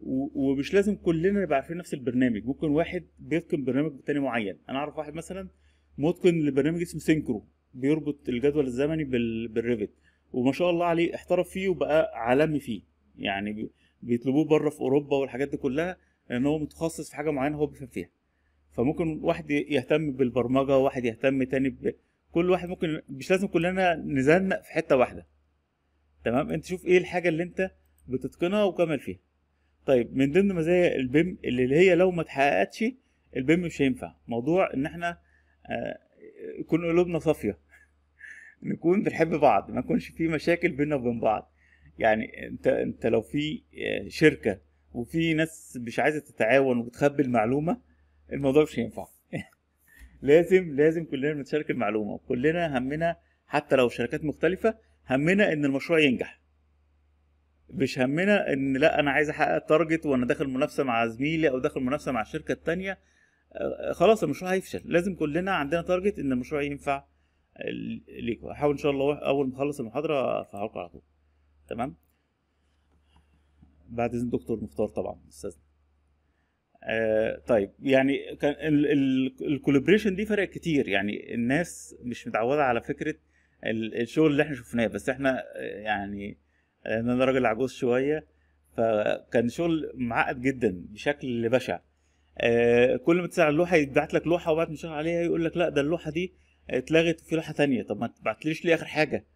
ومش لازم كلنا نبقى عارفين نفس البرنامج ممكن واحد بيتقن برنامج تاني معين انا اعرف واحد مثلا متقن لبرنامج اسمه سينكرو بيربط الجدول الزمني بالريفت وما شاء الله عليه احترف فيه وبقى عالمي فيه يعني بيطلبوه بره في اوروبا والحاجات دي كلها لان هو متخصص في حاجه معينه هو بيفهم فيها فممكن واحد يهتم بالبرمجه واحد يهتم تاني ب... كل واحد ممكن مش لازم كلنا نزنق في حته واحده تمام انت شوف ايه الحاجه اللي انت بتتقنها وكمل فيها طيب من ضمن مزايا البيم اللي هي لو ما اتحققتش البيم مش هينفع موضوع ان احنا آه، يكون قلوبنا صافيه <laughs> نكون بنحب بعض ما يكونش في مشاكل بيننا وبين بعض يعني انت انت لو في آه، شركه وفي ناس مش عايزه تتعاون وبتخبي المعلومه الموضوع مش هينفع <laughs> لازم لازم كلنا بنتشارك المعلومه كلنا همنا حتى لو شركات مختلفه همنا ان المشروع ينجح مش همنا ان لا انا عايز احقق تارجت وانا داخل منافسه مع زميلي او داخل منافسه مع الشركه الثانيه آه، خلاص المشروع هيفشل لازم كلنا عندنا تارجت ان المشروع ينفع ليكم هحاول ان شاء الله اول ما اخلص المحاضره ارفعها على طول تمام بعد اذن دكتور مختار طبعا استاذنا آه طيب يعني كان الكولابريشن دي فرق كتير يعني الناس مش متعوده على فكره الشغل اللي احنا شفناه بس احنا آه، يعني لان آه، انا راجل عجوز شويه فكان شغل معقد جدا بشكل بشع آه، كل ما تسال على اللوحه يتبعت لك لوحه وبعد ما عليها يقول لك لا ده اللوحه دي اتلغت في لوحه ثانيه طب ما تبعتليش ليه اخر حاجه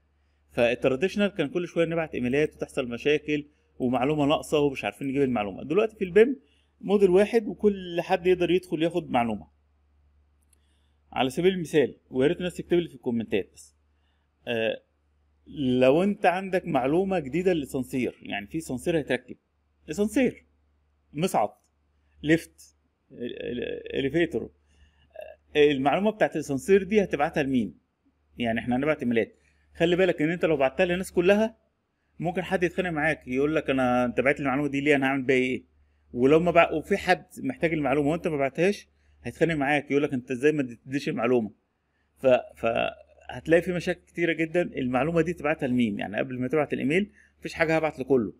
فالتراديشنال كان كل شويه نبعت ايميلات وتحصل مشاكل ومعلومه ناقصه ومش عارفين نجيب المعلومه دلوقتي في البيم موديل واحد وكل حد يقدر يدخل ياخد معلومه على سبيل المثال ويا ريت الناس تكتب لي في الكومنتات بس آه، لو انت عندك معلومه جديده للسانسير يعني في اسانسير هيتركب اسانسير مصعد ليفت اليفيتور المعلومه بتاعت الاسانسير دي هتبعتها لمين يعني احنا هنبعت ايميلات خلي بالك ان انت لو بعتها للناس كلها ممكن حد يتخانق معاك يقول لك انا انت بعت لي المعلومه دي ليه انا هعمل بيها ايه ولو ما بع... وفي حد محتاج المعلومه وانت ما بعتهاش هيتخانق معاك يقول لك انت ازاي ما تديش المعلومه ف... ف هتلاقي في مشاكل كتيره جدا المعلومه دي تبعتها لمين يعني قبل ما تبعت الايميل مفيش حاجه هبعت لكله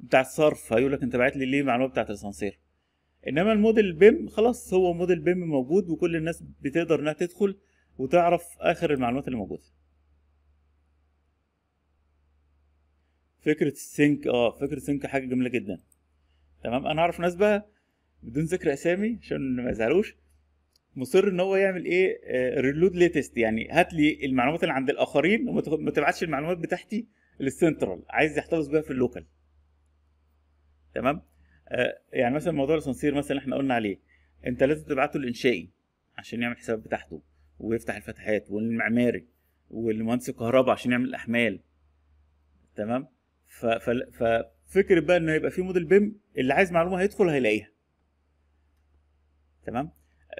بتاع الصرف هيقول لك انت بعت لي ليه المعلومه بتاعت الاسانسير انما الموديل بيم خلاص هو موديل بيم موجود وكل الناس بتقدر انها تدخل وتعرف اخر المعلومات اللي موجوده فكره السينك اه فكره السينك حاجه جميله جدا تمام انا اعرف ناس بقى بدون ذكر اسامي عشان ما يزعلوش مصر ان هو يعمل ايه ريلود آه، ليتست يعني هات لي المعلومات اللي عند الاخرين وما تبعتش المعلومات بتاعتي للسنترال عايز يحتفظ بيها في اللوكال تمام آه يعني مثلا موضوع الاسانسير مثلا احنا قلنا عليه انت لازم تبعته للانشائي عشان يعمل حساب بتاعته ويفتح الفتحات والمعماري والمهندس الكهرباء عشان يعمل الاحمال تمام ففكره بقى انه يبقى في موديل بيم اللي عايز معلومه هيدخل هيلاقيها تمام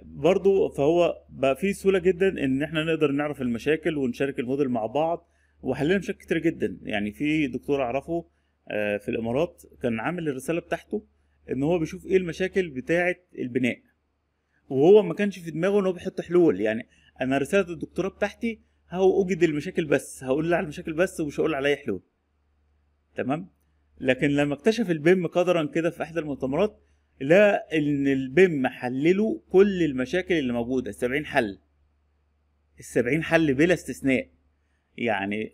برضو فهو بقى في سهوله جدا ان احنا نقدر نعرف المشاكل ونشارك الموديل مع بعض وحلينا مشاكل كتير جدا يعني في دكتور اعرفه آه، في الامارات كان عامل الرساله بتاعته ان هو بيشوف ايه المشاكل بتاعه البناء وهو ما كانش في دماغه ان هو بيحط حلول يعني انا رساله الدكتوراه بتاعتي هو اوجد المشاكل بس هقول على المشاكل بس ومش هقول عليها حلول تمام لكن لما اكتشف البيم قدرا كده في احدى المؤتمرات لا ان البيم حلله كل المشاكل اللي موجوده السبعين حل السبعين حل بلا استثناء يعني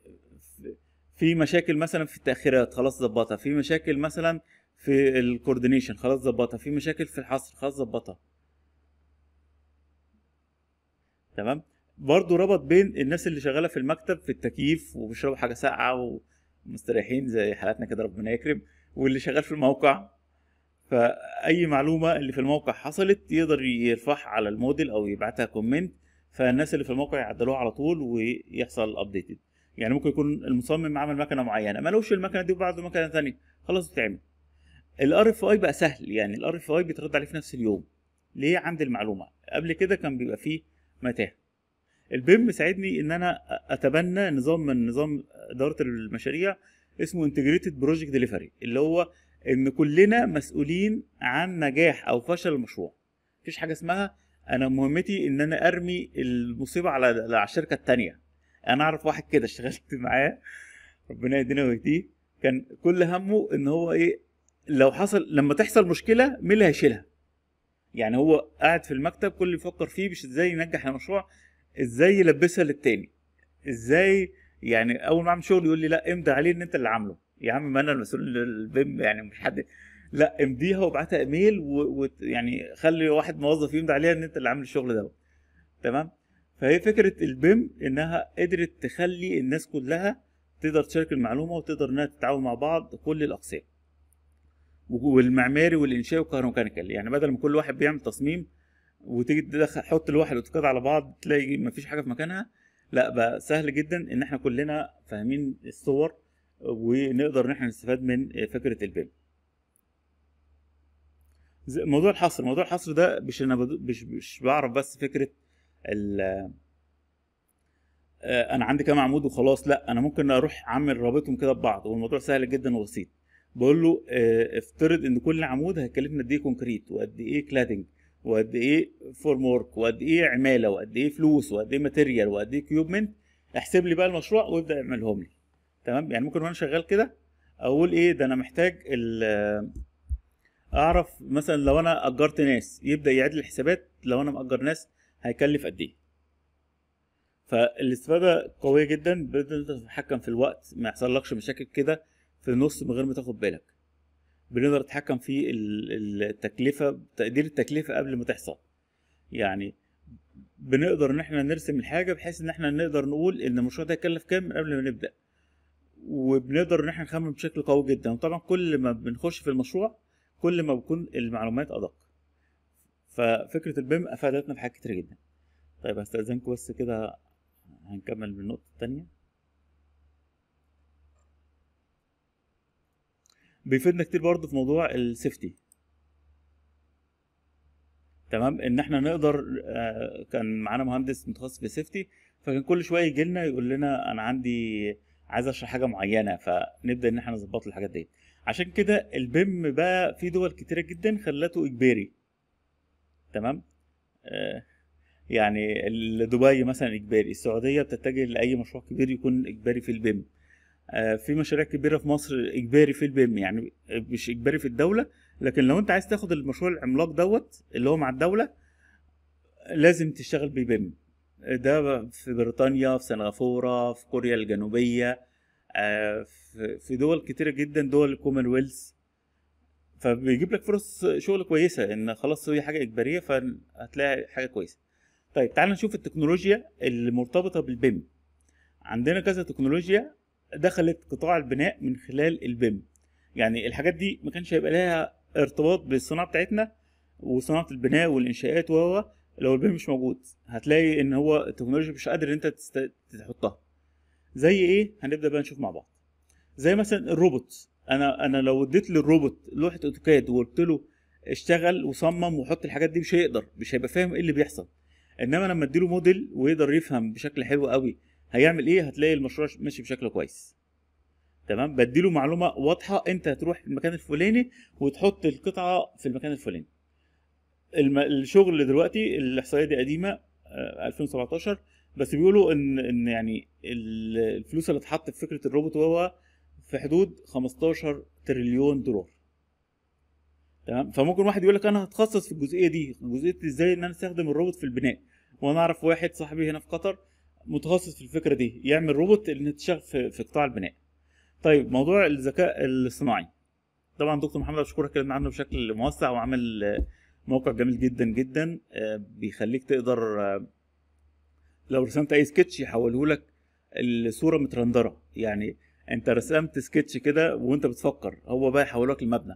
في مشاكل مثلا في التاخيرات خلاص ظبطها في مشاكل مثلا في الكوردينيشن خلاص ظبطها في مشاكل في الحصر خلاص ظبطها تمام برضه ربط بين الناس اللي شغاله في المكتب في التكييف وبيشربوا حاجه ساقعه ومستريحين زي حالاتنا كده ربنا يكرم واللي شغال في الموقع فاي معلومه اللي في الموقع حصلت يقدر يرفعها على الموديل او يبعتها كومنت فالناس اللي في الموقع يعدلوها على طول ويحصل ابديتد يعني ممكن يكون المصمم عمل مكنه معينه مالوش المكنه دي وبعده مكنه ثانيه خلاص بتتعمل الار اف اي بقى سهل يعني الار اف اي بيترد عليه في نفس اليوم ليه عند المعلومه قبل كده كان بيبقى فيه متاهه البيم ساعدني ان انا اتبنى نظام من نظام اداره المشاريع اسمه انتجريتد بروجكت ديليفري اللي هو ان كلنا مسؤولين عن نجاح او فشل المشروع مفيش حاجه اسمها انا مهمتي ان انا ارمي المصيبه على على الشركه التانية انا اعرف واحد كده اشتغلت <laughs> معاه ربنا يدينا ويهديه كان كل همه ان هو ايه لو حصل لما تحصل مشكله مين اللي هيشيلها يعني هو قاعد في المكتب كل اللي يفكر فيه مش ازاي ينجح المشروع ازاي يلبسها للتاني ازاي يعني اول ما اعمل شغل يقول لي لا امضي عليه ان انت اللي عامله يا عم ما انا المسؤول البيم يعني مش حد لا امضيها وابعتها ايميل ويعني و... يعني خلي واحد موظف يمضي عليها ان انت اللي عامل الشغل دوت تمام فهي فكره البيم انها قدرت تخلي الناس كلها تقدر تشارك المعلومه وتقدر انها تتعاون مع بعض كل الاقسام والمعماري والانشائي والكهروميكانيكال يعني بدل ما كل واحد بيعمل تصميم وتيجي تدخل حط الواحد الاوتوكاد على بعض تلاقي مفيش حاجه في مكانها لا بقى سهل جدا ان احنا كلنا فاهمين الصور ونقدر ان احنا نستفاد من فكره البيم موضوع الحصر موضوع الحصر ده مش انا مش, مش بعرف بس فكره ال آه، انا عندي كام عمود وخلاص لا انا ممكن اروح اعمل رابطهم كده ببعض والموضوع سهل جدا وبسيط بقول له آه، افترض ان كل عمود هيكلفنا قد ايه كونكريت وقد ايه كلادنج وقد ايه فورم ورك وقد ايه عماله وقد ايه فلوس وقد ايه ماتيريال وقد ايه كيوبمنت احسب لي بقى المشروع وابدا اعملهم لي تمام يعني ممكن وانا شغال كده اقول ايه ده انا محتاج اعرف مثلا لو انا اجرت ناس يبدا يعد الحسابات لو انا ماجر ناس هيكلف قد ايه فالاستفاده قويه جدا بتقدر تتحكم في الوقت ما يحصلكش مشاكل كده في النص من غير ما تاخد بالك بنقدر نتحكم في التكلفه تقدير التكلفه قبل ما تحصل يعني بنقدر ان احنا نرسم الحاجه بحيث ان احنا نقدر نقول ان المشروع ده هيكلف كام قبل ما نبدا وبنقدر ان احنا نخمم بشكل قوي جدا وطبعا كل ما بنخش في المشروع كل ما بتكون المعلومات ادق ففكره البيم افادتنا في حاجات كتير جدا طيب هستاذنكم بس كده هنكمل بالنقطه الثانيه بيفيدنا كتير برضه في موضوع السيفتي تمام ان احنا نقدر آه، كان معانا مهندس متخصص في السيفتي فكان كل شويه يجي لنا يقول لنا انا عندي عايز اشرح حاجه معينه فنبدا ان احنا نظبط الحاجات دي عشان كده البيم بقى في دول كتيره جدا خلته اجباري تمام آه، يعني دبي مثلا اجباري السعوديه بتتجه لاي مشروع كبير يكون اجباري في البيم آه، في مشاريع كبيره في مصر اجباري في البيم يعني مش اجباري في الدوله لكن لو انت عايز تاخد المشروع العملاق دوت اللي هو مع الدوله لازم تشتغل ببيم ده في بريطانيا في سنغافورة في كوريا الجنوبية آه، في دول كتيرة جدا دول الكومنولث فبيجيب لك فرص شغل كويسة ان خلاص هي حاجة اجبارية فهتلاقي حاجة كويسة طيب تعال نشوف التكنولوجيا المرتبطة بالبيم عندنا كذا تكنولوجيا دخلت قطاع البناء من خلال البيم يعني الحاجات دي ما كانش هيبقى لها ارتباط بالصناعة بتاعتنا وصناعة البناء والإنشاءات وهو لو البيم مش موجود هتلاقي ان هو التكنولوجيا مش قادر ان انت تحطها زي ايه هنبدا بقى نشوف مع بعض زي مثلا الروبوت انا انا لو اديت للروبوت لوحه اوتوكاد وقلت له اشتغل وصمم وحط الحاجات دي مش هيقدر مش هيبقى فاهم ايه اللي بيحصل انما لما اديله موديل ويقدر يفهم بشكل حلو قوي هيعمل ايه هتلاقي المشروع ماشي بشكل كويس تمام بديله معلومه واضحه انت هتروح المكان الفلاني وتحط القطعه في المكان الفلاني الشغل اللي دلوقتي الاحصائيه دي قديمه 2017 آه، بس بيقولوا ان ان يعني الفلوس اللي اتحط في فكره الروبوت هو في حدود 15 تريليون دولار تمام فممكن واحد يقول لك انا هتخصص في الجزئيه دي جزئيه ازاي ان انا استخدم الروبوت في البناء وانا اعرف واحد صاحبي هنا في قطر متخصص في الفكره دي يعمل روبوت اللي تشتغل في, في قطاع البناء طيب موضوع الذكاء الصناعي طبعا دكتور محمد بشكرك اتكلمنا عنه بشكل موسع وعمل موقع جميل جدا جدا آه، بيخليك تقدر آه، لو رسمت اي سكتش يحوله لك الصوره مترندره يعني انت رسمت سكتش كده وانت بتفكر هو بقى يحولك المبنى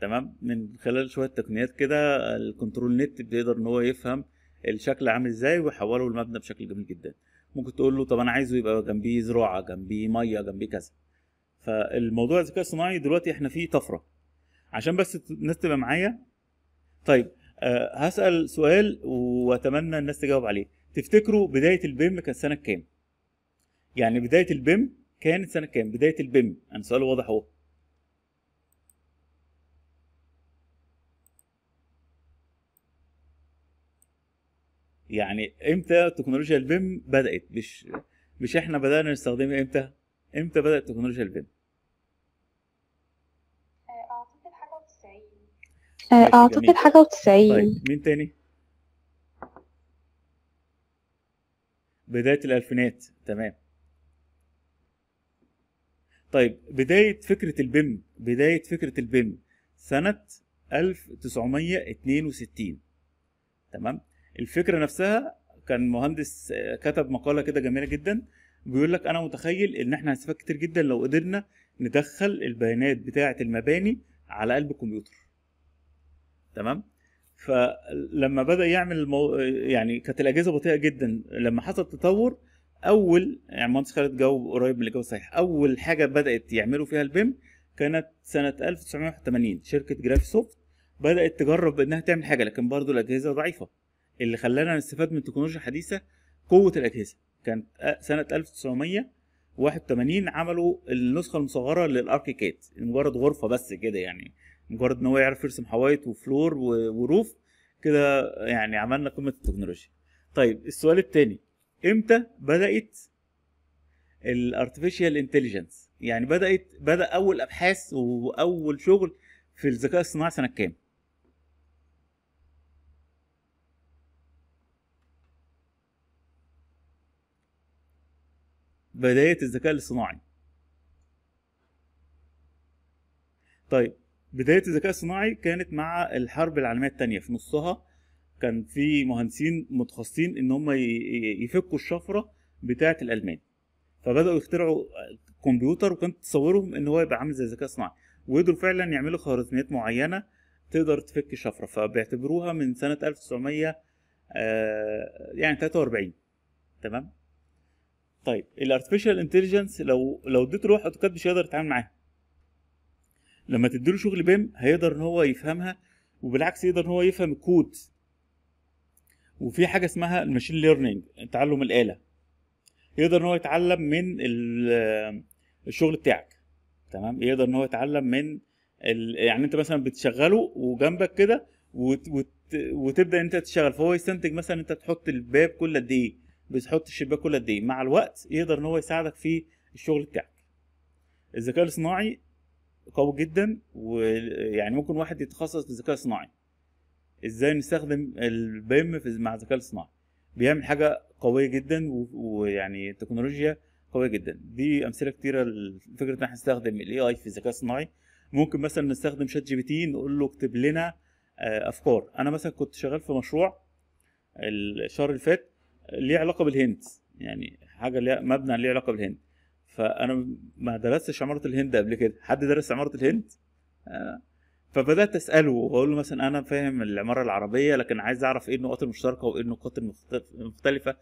تمام من خلال شويه تقنيات كده الكنترول نت بيقدر ان هو يفهم الشكل عامل ازاي ويحوله المبنى بشكل جميل جدا ممكن تقول له طب انا عايزه يبقى جنبيه زراعه جنبيه ميه جنبيه كذا فالموضوع الذكاء الصناعي دلوقتي احنا فيه طفره عشان بس الناس تبقى معايا طيب أه هسال سؤال واتمنى الناس تجاوب عليه تفتكروا بدايه البيم كانت سنه كام يعني بدايه البيم كانت سنه كام بدايه البيم انا يعني سؤال واضح اهو يعني امتى تكنولوجيا البيم بدات مش مش احنا بدانا نستخدمها امتى امتى بدات تكنولوجيا البيم آه، أعتقد حاجة وتسعين طيب مين تاني بداية الألفينات تمام طيب بداية فكرة البيم بداية فكرة البيم سنة 1962 تمام الفكرة نفسها كان مهندس آه، كتب مقالة كده جميلة جدا بيقول لك أنا متخيل إن إحنا هنستفاد كتير جدا لو قدرنا ندخل البيانات بتاعة المباني على قلب الكمبيوتر تمام فلما بدا يعمل المو... يعني كانت الاجهزه بطيئه جدا لما حصل تطور اول يعني مهندس خالد جو قريب من الاجابه الصحيحه اول حاجه بدات يعملوا فيها البيم كانت سنه 1981 شركه سوفت بدات تجرب انها تعمل حاجه لكن برضه الاجهزه ضعيفه اللي خلانا نستفاد من التكنولوجيا الحديثه قوه الاجهزه كانت سنه 1981 عملوا النسخه المصغره للاركيكات مجرد غرفه بس كده يعني مجرد ان هو يعرف يرسم حوايط وفلور وروف كده يعني عملنا قمه التكنولوجيا طيب السؤال الثاني امتى بدات الارتفيشال انتليجنس يعني بدات بدا اول ابحاث واول شغل في الذكاء الصناعي سنه كام بدايه الذكاء الاصطناعي طيب بدايه الذكاء الصناعي كانت مع الحرب العالميه الثانيه في نصها كان في مهندسين متخصصين ان هم يفكوا الشفره بتاعه الالمان فبداوا يخترعوا كمبيوتر وكان تصورهم ان هو يبقى عامل زي الذكاء الصناعي وقدروا فعلا يعملوا خوارزميات معينه تقدر تفك الشفره فبيعتبروها من سنه 1900 آه، يعني 43 تمام طيب الارتفيشال انتليجنس لو لو اديت روح اوتوكاد مش هيقدر يتعامل معاها لما تديله شغل بيم هيقدر ان هو يفهمها وبالعكس يقدر ان هو يفهم الكود وفي حاجه اسمها الماشين ليرنينج تعلم الاله يقدر ان هو يتعلم من الشغل بتاعك تمام يقدر ان هو يتعلم من ال... يعني انت مثلا بتشغله وجنبك كده وت... وت... وتبدا انت تشتغل فهو يستنتج مثلا انت تحط الباب كل قد ايه بتحط الشباك كل قد ايه مع الوقت يقدر ان هو يساعدك في الشغل بتاعك الذكاء الاصطناعي قوي جدا ويعني ممكن واحد يتخصص في الذكاء الصناعي ازاي نستخدم البيم مع الذكاء الصناعي بيعمل حاجه قويه جدا ويعني تكنولوجيا قويه جدا دي امثله كتيره لفكره ان احنا نستخدم الاي اي في الذكاء الصناعي ممكن مثلا نستخدم شات جي بي تي نقول له اكتب لنا آه، افكار انا مثلا كنت شغال في مشروع الشهر اللي فات ليه علاقه بالهند يعني حاجه ليها مبنى ليه علاقه بالهند فانا ما درستش عماره الهند قبل كده حد درس عماره الهند آه. فبدات اساله واقول له مثلا انا فاهم العماره العربيه لكن عايز اعرف ايه النقاط المشتركه وايه النقاط المختلفه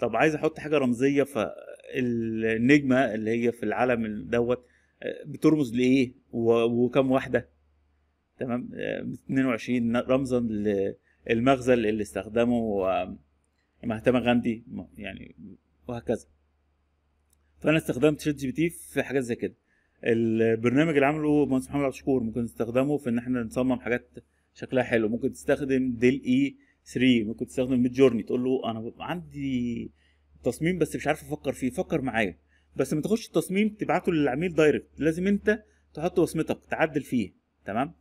طب عايز احط حاجه رمزيه فالنجمه اللي هي في العالم دوت آه، بترمز لايه وكم واحده تمام 22 آه، رمزا للمغزى اللي استخدمه مهتمه غاندي يعني وهكذا فانا استخدمت شات جي بي تي في حاجات زي كده البرنامج اللي عامله المهندس محمد عبد الشكور ممكن تستخدمه في ان احنا نصمم حاجات شكلها حلو ممكن تستخدم ديل اي 3 ممكن تستخدم ميد جورني تقول له انا عندي تصميم بس مش عارف افكر فيه فكر معايا بس ما تاخدش التصميم تبعته للعميل دايركت لازم انت تحط وصمتك تعدل فيه تمام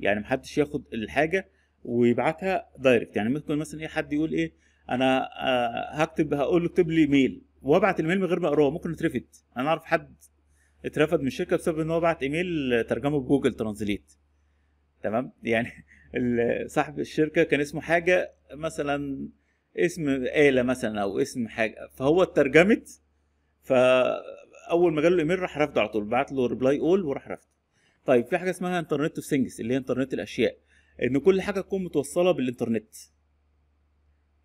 يعني محدش ياخد الحاجه ويبعتها دايركت يعني ممكن مثلا ايه حد يقول ايه انا آه، هكتب هقول له اكتب لي ميل وابعت الايميل من غير ما اقراه ممكن اترفض انا اعرف حد اترفض من الشركه بسبب ان هو بعت ايميل ترجمه بجوجل ترانزليت تمام يعني صاحب الشركه كان اسمه حاجه مثلا اسم آلة مثلا أو اسم حاجة فهو اترجمت فأول ما جاله الإيميل راح رفضه على طول بعت له ريبلاي أول وراح رفض طيب في حاجة اسمها انترنت اوف ثينجز اللي هي انترنت الأشياء إن كل حاجة تكون متوصلة بالإنترنت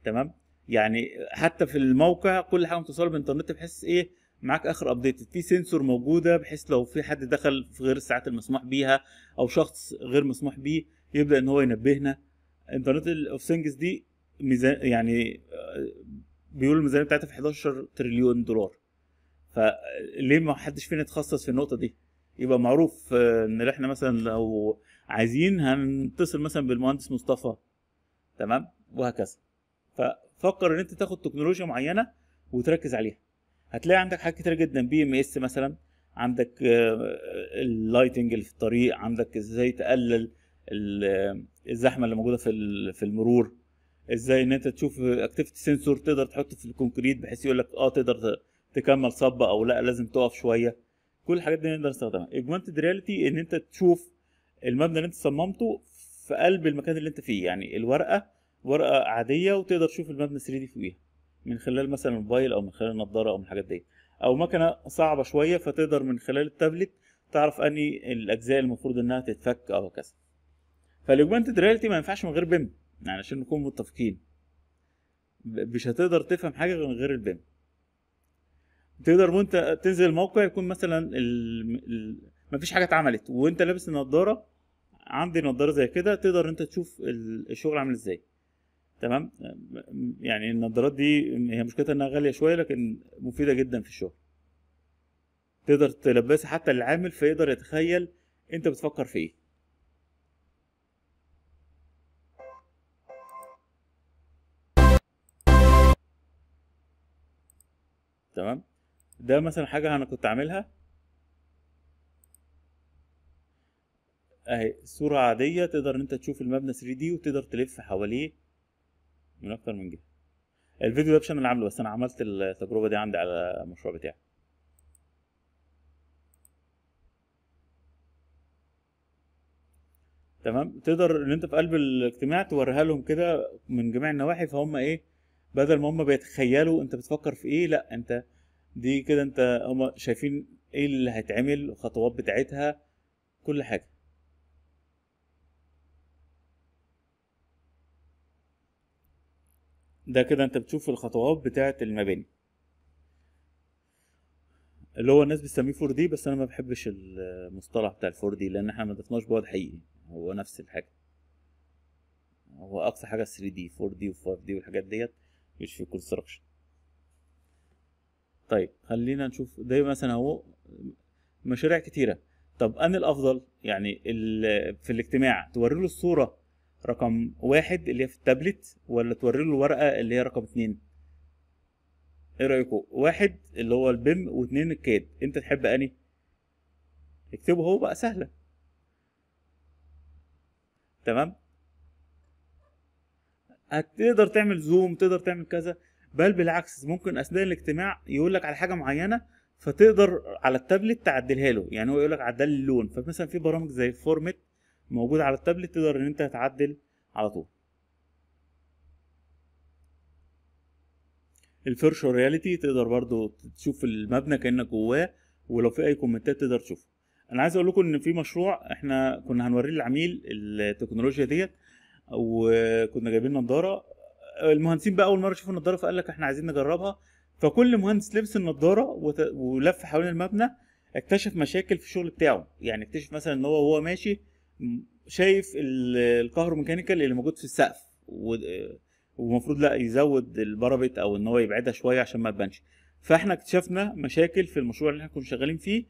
تمام يعني حتى في الموقع كل حاجه متصله بالانترنت بحيث ايه معاك اخر ابديت في سنسور موجوده بحيث لو في حد دخل في غير الساعات المسموح بيها او شخص غير مسموح بيه يبدا ان هو ينبهنا انترنت اوف ثينجز دي ميزان يعني بيقول الميزانيه بتاعتها في 11 تريليون دولار فليه ما حدش فينا يتخصص في النقطه دي يبقى معروف آه، ان احنا مثلا لو عايزين هنتصل مثلا بالمهندس مصطفى تمام وهكذا ف فكر ان انت تاخد تكنولوجيا معينه وتركز عليها هتلاقي عندك حاجات كتير جدا بي ام اس مثلا عندك آه، اللايتنج اللي في الطريق عندك ازاي تقلل آه، الزحمه اللي موجوده في في المرور ازاي ان انت تشوف اكتيفيتي سنسور تقدر تحطه في الكونكريت بحيث يقول لك اه تقدر تكمل صب او لا لازم تقف شويه كل الحاجات دي نقدر نستخدمها اجمنتد رياليتي ان انت تشوف المبنى اللي انت صممته في قلب المكان اللي انت فيه يعني الورقه ورقه عاديه وتقدر تشوف المبنى 3 دي فوقيها من خلال مثلا الموبايل او من خلال النضاره او من الحاجات دي او مكنه صعبه شويه فتقدر من خلال التابلت تعرف اني الاجزاء المفروض انها تتفك او كذا فالاوجمانتد رياليتي ما ينفعش من غير بيم يعني عشان نكون متفقين مش هتقدر تفهم حاجه من غير البيم تقدر وانت تنزل الموقع يكون مثلا ال... ال... مفيش حاجه اتعملت وانت لابس النضاره عندي نضاره زي كده تقدر انت تشوف الشغل عامل ازاي تمام يعني النظارات دي هي مشكلتها انها غاليه شويه لكن مفيده جدا في الشغل تقدر تلبسها حتى العامل فيقدر يتخيل انت بتفكر في ايه تمام ده مثلا حاجه انا كنت عاملها اهي صوره عاديه تقدر ان انت تشوف المبنى 3 دي وتقدر تلف حواليه من اكتر من جهه الفيديو ده مش انا اللي عامله بس انا عملت التجربه دي عندي على المشروع بتاعي تمام تقدر ان انت في قلب الاجتماع توريها لهم كده من جميع النواحي فهم ايه بدل ما هم بيتخيلوا انت بتفكر في ايه لا انت دي كده انت هم شايفين ايه اللي هيتعمل الخطوات بتاعتها كل حاجه ده كده انت بتشوف الخطوات بتاعه المباني اللي هو الناس بتسميه 4 d بس انا ما بحبش المصطلح بتاع 4D لان احنا ما ضفناش بعد حقيقي هو نفس الحاجه هو اقصى حاجه 3 d 4 d و5 d والحاجات ديت مش في كونستراكشن طيب خلينا نشوف ده مثلا اهو مشاريع كتيره طب ان الافضل يعني في الاجتماع توري له الصوره رقم واحد اللي هي في التابلت ولا توري له الورقه اللي هي رقم اتنين ايه رايكم واحد اللي هو البيم واتنين الكاد انت تحب اني اكتبه هو بقى سهله تمام هتقدر تعمل زوم تقدر تعمل كذا بل بالعكس ممكن اثناء الاجتماع يقول لك على حاجه معينه فتقدر على التابلت تعدلها له يعني هو يقول لك عدل اللون فمثلا في برامج زي فورمت موجود على التابلت تقدر ان انت تعدل على طول الفيرشوال رياليتي تقدر برضو تشوف المبنى كانك جواه ولو في اي كومنتات تقدر تشوفه انا عايز اقول لكم ان في مشروع احنا كنا هنوريه للعميل التكنولوجيا ديت وكنا جايبين نضاره المهندسين بقى اول مره يشوفوا النضاره فقال لك احنا عايزين نجربها فكل مهندس لبس النضاره ولف حوالين المبنى اكتشف مشاكل في الشغل بتاعه يعني اكتشف مثلا ان هو وهو ماشي شايف الكهروميكانيكال اللي موجود في السقف ومفروض لا يزود البارابيت او ان هو يبعدها شويه عشان ما تبانش فاحنا اكتشفنا مشاكل في المشروع اللي احنا كنا شغالين فيه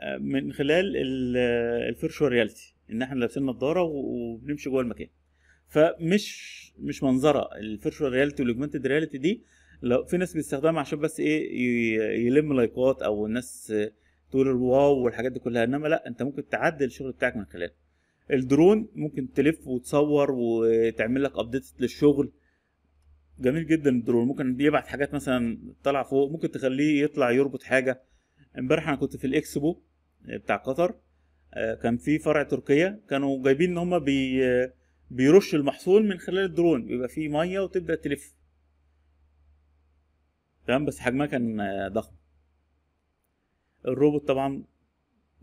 آه، من خلال آه، الفيرشوال رياليتي ان احنا لابسين نظاره وبنمشي جوه المكان فمش مش منظره الفيرشوال رياليتي والاوجمانتد رياليتي دي لو في ناس بتستخدمها عشان بس ايه يلم لايكات او الناس تقول الواو والحاجات دي كلها انما لا انت ممكن تعدل الشغل بتاعك من خلاله الدرون ممكن تلف وتصور وتعمل لك ابديت للشغل جميل جدا الدرون ممكن يبعت حاجات مثلا طالعه فوق ممكن تخليه يطلع يربط حاجه امبارح انا كنت في الاكسبو آه، بتاع قطر آه، كان في فرع تركيا كانوا جايبين ان هم بي آه، بيرش المحصول من خلال الدرون بيبقى فيه ميه وتبدا تلف تمام بس حجمها كان ضخم الروبوت طبعا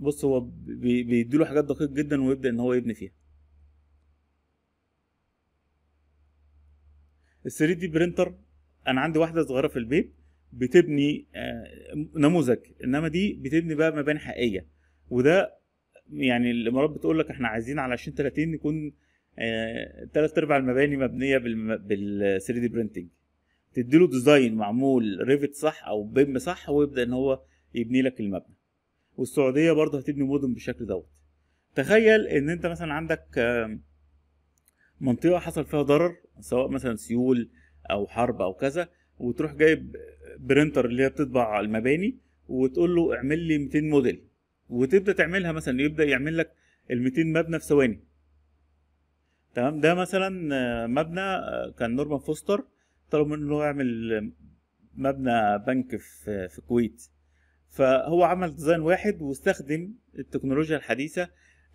بص هو بيديله حاجات دقيق جدا ويبدا ان هو يبني فيها ال 3 دي برينتر انا عندي واحده صغيره في البيت بتبني آه، نموذج انما دي بتبني بقى مباني حقيقيه وده يعني الامارات بتقول لك احنا عايزين على 20 30 يكون ثلاث آه، ارباع المباني مبنيه بال 3 دي برينتنج تديله ديزاين معمول ريفت صح او بيم صح ويبدا ان هو يبني لك المبنى والسعوديه برضه هتبني مدن بالشكل دوت تخيل ان انت مثلا عندك منطقه حصل فيها ضرر سواء مثلا سيول او حرب او كذا وتروح جايب برينتر اللي هي بتطبع المباني وتقول له اعمل لي 200 موديل وتبدا تعملها مثلا يبدا يعمل لك ال 200 مبنى في ثواني تمام ده مثلا آه، مبنى آه، كان نورمان فوستر طلب منه ان هو يعمل مبنى بنك في في الكويت فهو عمل ديزاين واحد واستخدم التكنولوجيا الحديثه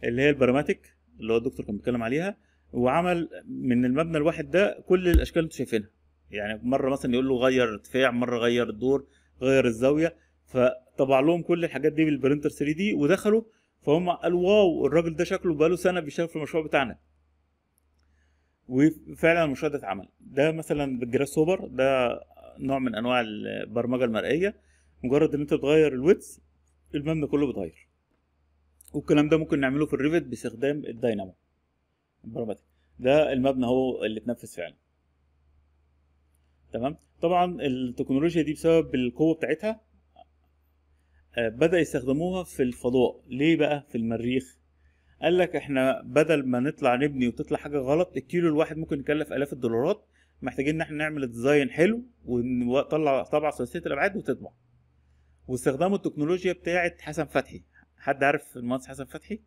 اللي هي البراماتيك اللي هو الدكتور كان بيتكلم عليها وعمل من المبنى الواحد ده كل الاشكال اللي انتم شايفينها يعني مره مثلا يقول له غير ارتفاع مره غير الدور غير الزاويه فطبع لهم كل الحاجات دي بالبرنتر 3 دي ودخلوا فهم قالوا واو الراجل ده شكله بقاله سنه بيشتغل في المشروع بتاعنا وفعلا المشروع ده اتعمل ده مثلا بالجراس سوبر ده نوع من انواع البرمجه المرئيه مجرد ان انت بتغير الويدث المبنى كله بيتغير والكلام ده ممكن نعمله في الريفت باستخدام الداينامو البرامتر ده المبنى هو اللي اتنفذ فعلا تمام طبعا التكنولوجيا دي بسبب القوه بتاعتها آه، بدأ يستخدموها في الفضاء ليه بقى في المريخ قال لك احنا بدل ما نطلع نبني وتطلع حاجه غلط الكيلو الواحد ممكن يكلف الاف الدولارات محتاجين ان احنا نعمل ديزاين حلو ونطلع طبعه ثلاثيه الابعاد وتطبع واستخدموا التكنولوجيا بتاعه حسن فتحي حد عارف المهندس حسن فتحي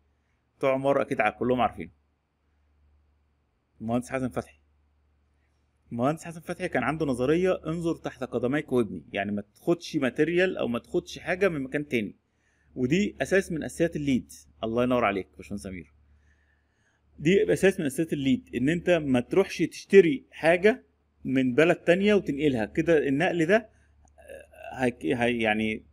بتوع عمارة اكيد كلهم عارفينه المهندس حسن فتحي المهندس حسن فتحي كان عنده نظريه انظر تحت قدميك وابني يعني ما تاخدش ماتيريال او ما تاخدش حاجه من مكان تاني ودي اساس من اساسيات الليد الله ينور عليك باشمهندس سمير دي اساس من اساسيات الليد ان انت ما تروحش تشتري حاجه من بلد تانية وتنقلها كده النقل ده آه، هي يعني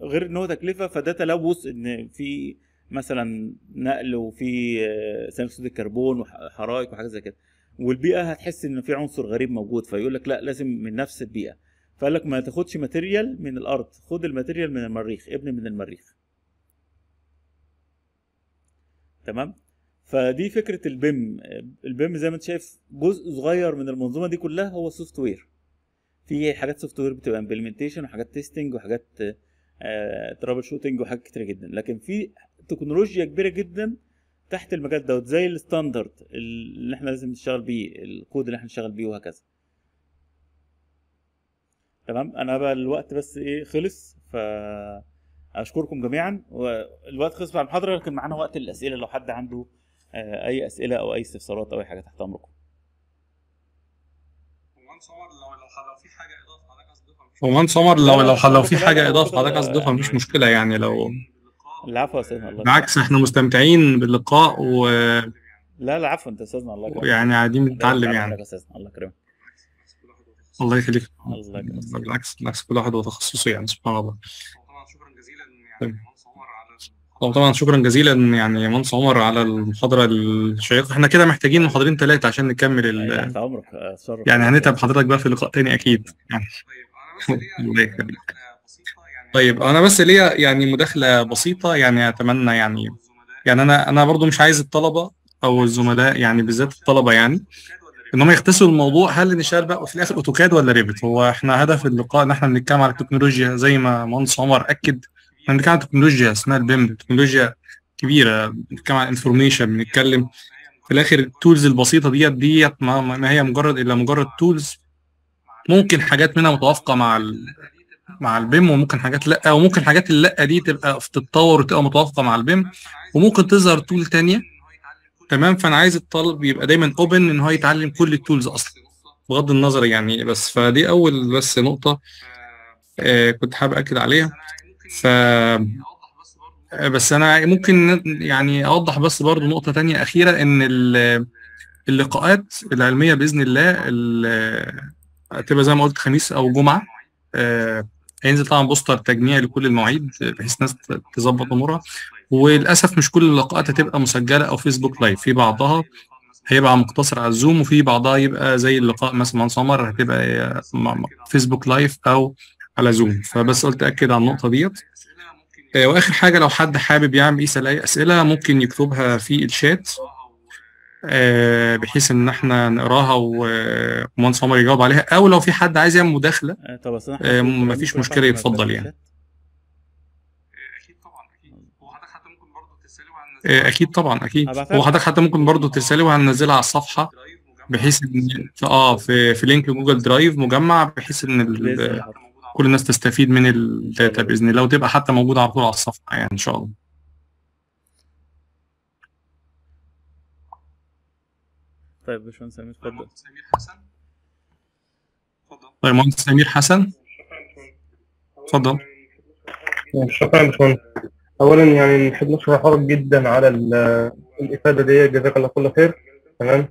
غير ان هو تكلفه فده تلوث ان في مثلا نقل وفي آه، ثاني اكسيد الكربون وحرائق وحاجات زي كده والبيئه هتحس ان في عنصر غريب موجود فيقول لك لا لازم من نفس البيئه فقال لك ما تاخدش ماتيريال من الارض خد الماتيريال من المريخ ابن من المريخ تمام فدي فكره البيم البيم زي ما انت شايف جزء صغير من المنظومه دي كلها هو سوفت وير في حاجات سوفت وير بتبقى امبلمنتيشن وحاجات تيستنج وحاجات ترابل شوتنج وحاجات كتيره جدا لكن في تكنولوجيا كبيره جدا تحت المجال دوت زي الستاندرد اللي احنا لازم نشتغل بيه الكود اللي احنا نشتغل بيه وهكذا تمام انا بقى الوقت بس ايه خلص ف اشكركم جميعا والوقت خلص بعد المحاضره لكن معانا وقت الاسئله لو حد عنده آه، اي اسئله او اي استفسارات او اي حاجه تحت امركم. هو نصور لو ومان سمر لو لو لو في حاجه اضافه حضرتك عايز تضيفها مفيش مشكله يعني لو العفو يا استاذنا الله بالعكس احنا مستمتعين باللقاء و لا لا عفوا انت استاذنا الله يكرمك يعني قاعدين بنتعلم يعني الله يكرمك الله يخليك الله بالعكس بالعكس كل واحد وتخصصه يعني سبحان الله طبعا شكرا جزيلا يعني طيب. طبعا طبعا شكرا جزيلا يعني منصور عمر على المحاضره الشيقه احنا كده محتاجين محاضرين ثلاثه عشان نكمل ال... يعني هنتعب حضرتك بقى في لقاء تاني اكيد يعني <laughs> الله يخليك يعني. طيب انا بس ليا يعني مداخله بسيطه يعني اتمنى يعني يعني انا انا برضو مش عايز الطلبه او الزملاء يعني بالذات الطلبه يعني ان هم يختصروا الموضوع هل نشال بقى في الاخر اوتوكاد ولا ريفت هو احنا هدف اللقاء ان احنا بنتكلم على التكنولوجيا زي ما مهندس عمر اكد احنا بنتكلم على تكنولوجيا اسمها البيم تكنولوجيا كبيره بنتكلم على انفورميشن بنتكلم في الاخر التولز البسيطه ديت ديت ما, ما هي مجرد الا مجرد تولز ممكن حاجات منها متوافقه مع ال... مع البيم وممكن حاجات لا وممكن حاجات اللا دي تبقى تتطور وتبقى متوافقه مع البيم وممكن تظهر تول تانية تمام فانا عايز الطالب يبقى دايما اوبن ان هو يتعلم كل التولز اصلا بغض النظر يعني بس فدي اول بس نقطه آه كنت حابب اكد عليها ف آه، بس انا ممكن يعني اوضح بس برضو نقطه تانية اخيره ان اللقاءات العلميه باذن الله هتبقى زي ما قلت خميس او جمعه آه، هينزل طبعا بوستر تجميع لكل المواعيد بحيث الناس تظبط امورها وللاسف مش كل اللقاءات هتبقى مسجله او فيسبوك لايف في بعضها هيبقى مقتصر على الزوم وفي بعضها يبقى زي اللقاء مثلا سمر هتبقى فيسبوك لايف او على زوم فبس قلت اكد على النقطه ديت آه، واخر حاجه لو حد حابب يعمل يسال اي اسئله ممكن يكتبها في الشات آه، بحيث ان احنا نقراها ومهندس سمر يجاوب عليها او لو في حد عايز يعمل مداخله آه، طب اصل آه، مفيش مشكله يتفضل يعني اكيد طبعا اكيد هو حضرتك حتى ممكن برضه ترسلي وهننزلها على الصفحه بحيث ان اه في, في لينك جوجل درايف مجمع بحيث ان كل الناس تستفيد من الداتا باذن الله وتبقى حتى موجوده على طول على الصفحه يعني ان شاء الله طيب باشمهندس سمير اتفضل سمير حسن اتفضل طيب مهندس سمير حسن اتفضل شكرا لكم اولا يعني نحب نشكر حضرتك جدا على الافاده دي جزاك الله كل خير تمام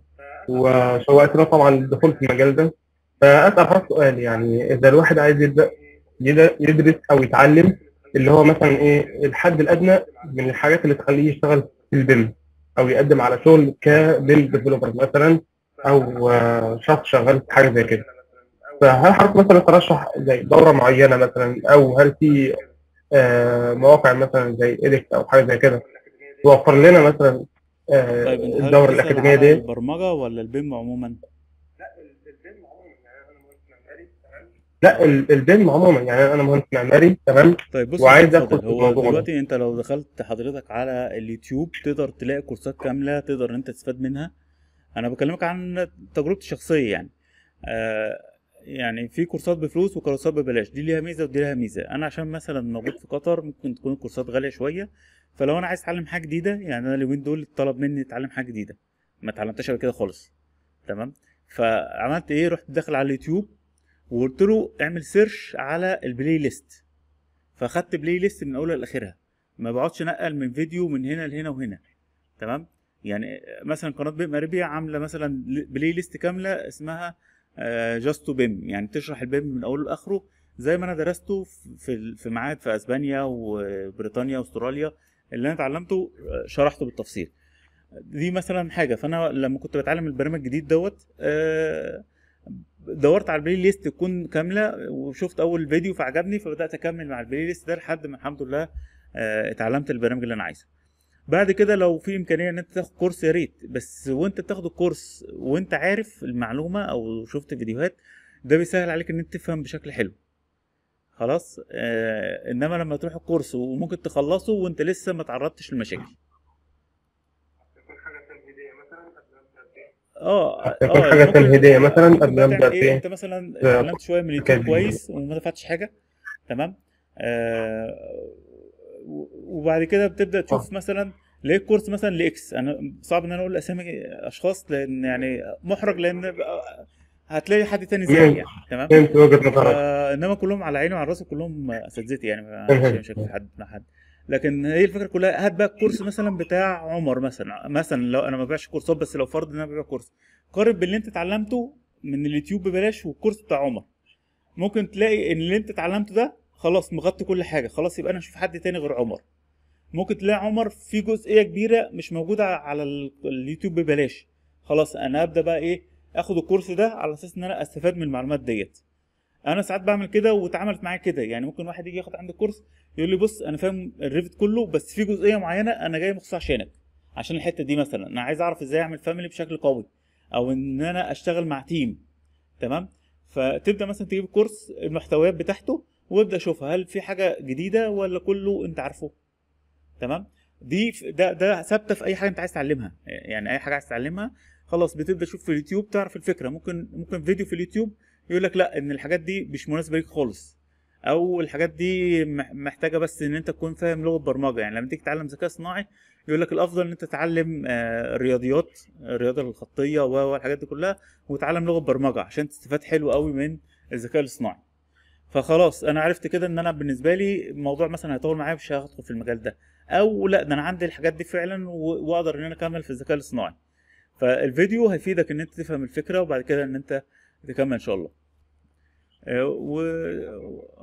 وشوقتنا طبعا للدخول في المجال ده فاسال حضرتك سؤال يعني اذا الواحد عايز يبدا يدرس او يتعلم اللي هو مثلا ايه الحد الادنى من الحاجات اللي تخليه يشتغل في البيم او يقدم على شغل كبيلد ديفلوبر مثلا او شخص شغال في حاجه زي كده فهل حضرتك مثلا ترشح زي دوره معينه مثلا او هل في آه، مواقع مثلا زي اديكت او حاجه زي كده توفر لنا مثلا آه، طيب الدوره الاكاديميه دي البرمجه ولا البيم عموما؟ لا البيم عموما يعني انا مهندس معماري تمام طيب بص وعايز ادخل في هو دلوقتي انت لو دخلت حضرتك على اليوتيوب تقدر تلاقي كورسات كامله تقدر انت تستفاد منها انا بكلمك عن تجربتي الشخصيه يعني آه يعني في كورسات بفلوس وكورسات ببلاش دي ليها ميزه ودي ليها ميزه انا عشان مثلا موجود في قطر ممكن تكون الكورسات غاليه شويه فلو انا عايز اتعلم حاجه جديده يعني انا اليومين دول طلب مني اتعلم حاجه جديده ما اتعلمتهاش قبل كده خالص تمام فعملت ايه رحت داخل على اليوتيوب وقلت له اعمل سيرش على البلاي ليست فاخدت بلاي ليست من اولها لاخرها ما بقعدش انقل من فيديو من هنا لهنا وهنا تمام يعني مثلا قناه بيم اربيا عامله مثلا بلاي ليست كامله اسمها جاستو آه، بيم يعني تشرح البيم من اوله لاخره زي ما انا درسته في في معاهد في اسبانيا وبريطانيا واستراليا اللي انا اتعلمته آه، شرحته بالتفصيل دي مثلا حاجه فانا لما كنت بتعلم البرنامج الجديد دوت آه دورت على البلاي ليست تكون كامله وشفت اول فيديو فعجبني فبدات اكمل مع البلاي ليست ده لحد ما الحمد لله آه، اتعلمت البرامج اللي انا عايزها بعد كده لو في امكانيه ان انت تاخد كورس يا ريت بس وانت بتاخد الكورس وانت عارف المعلومه او شفت فيديوهات ده بيسهل عليك ان انت تفهم بشكل حلو خلاص آه انما لما تروح الكورس وممكن تخلصه وانت لسه ما تعرضتش لمشاكل اه اه حاجه آه، يعني ممكن تمهيديه يعني مثلا قبل ما ابدا في انت مثلا اتعلمت شويه من اليوتيوب كويس وما دفعتش حاجه تمام آه وبعد كده بتبدا تشوف آه. مثلا لقيت كورس مثلا لاكس انا صعب ان انا اقول اسامي اشخاص لان يعني محرج لان هتلاقي حد تاني زيي يعني تمام فهمت وجهه نظرك آه، انما كلهم على عيني وعلى راسي كلهم اساتذتي يعني مش هكذب حد مع حد لكن هي الفكره كلها هات بقى الكورس مثلا بتاع عمر مثلا مثلا لو انا ما ببيعش كورسات بس لو فرض ان انا ببيع كورس قارن باللي انت اتعلمته من اليوتيوب ببلاش والكورس بتاع عمر ممكن تلاقي ان اللي انت اتعلمته ده خلاص مغطي كل حاجه خلاص يبقى انا اشوف حد تاني غير عمر ممكن تلاقي عمر في جزئيه كبيره مش موجوده على اليوتيوب ببلاش خلاص انا ابدا بقى ايه اخد الكورس ده على اساس ان انا استفاد من المعلومات ديت انا ساعات بعمل كده واتعملت معايا كده يعني ممكن واحد يجي ياخد عندي كورس يقول لي بص انا فاهم الريفت كله بس في جزئيه معينه انا جاي مخصوص عشانك عشان الحته دي مثلا انا عايز اعرف ازاي اعمل فاميلي بشكل قوي او ان انا اشتغل مع تيم تمام فتبدا مثلا تجيب الكورس المحتويات بتاعته وابدا اشوفها هل في حاجه جديده ولا كله انت عارفه تمام دي ده ده ثابته في اي حاجه انت عايز تعلمها يعني اي حاجه عايز تعلمها خلاص بتبدا تشوف في اليوتيوب تعرف الفكره ممكن ممكن فيديو في اليوتيوب يقول لك لا ان الحاجات دي مش مناسبه ليك خالص او الحاجات دي محتاجه بس ان انت تكون فاهم لغه برمجه يعني لما تيجي تتعلم ذكاء صناعي يقول لك الافضل ان انت تتعلم آه، الرياضيات الرياضه الخطيه والحاجات دي كلها وتتعلم لغه برمجه عشان تستفاد حلو قوي من الذكاء الاصطناعي فخلاص انا عرفت كده ان انا بالنسبه لي الموضوع مثلا هيطول معايا مش هدخل في المجال ده او لا ده انا عندي الحاجات دي فعلا واقدر ان انا اكمل في الذكاء الاصطناعي فالفيديو هيفيدك ان انت تفهم الفكره وبعد كده ان انت نتكمل ان شاء الله آه، و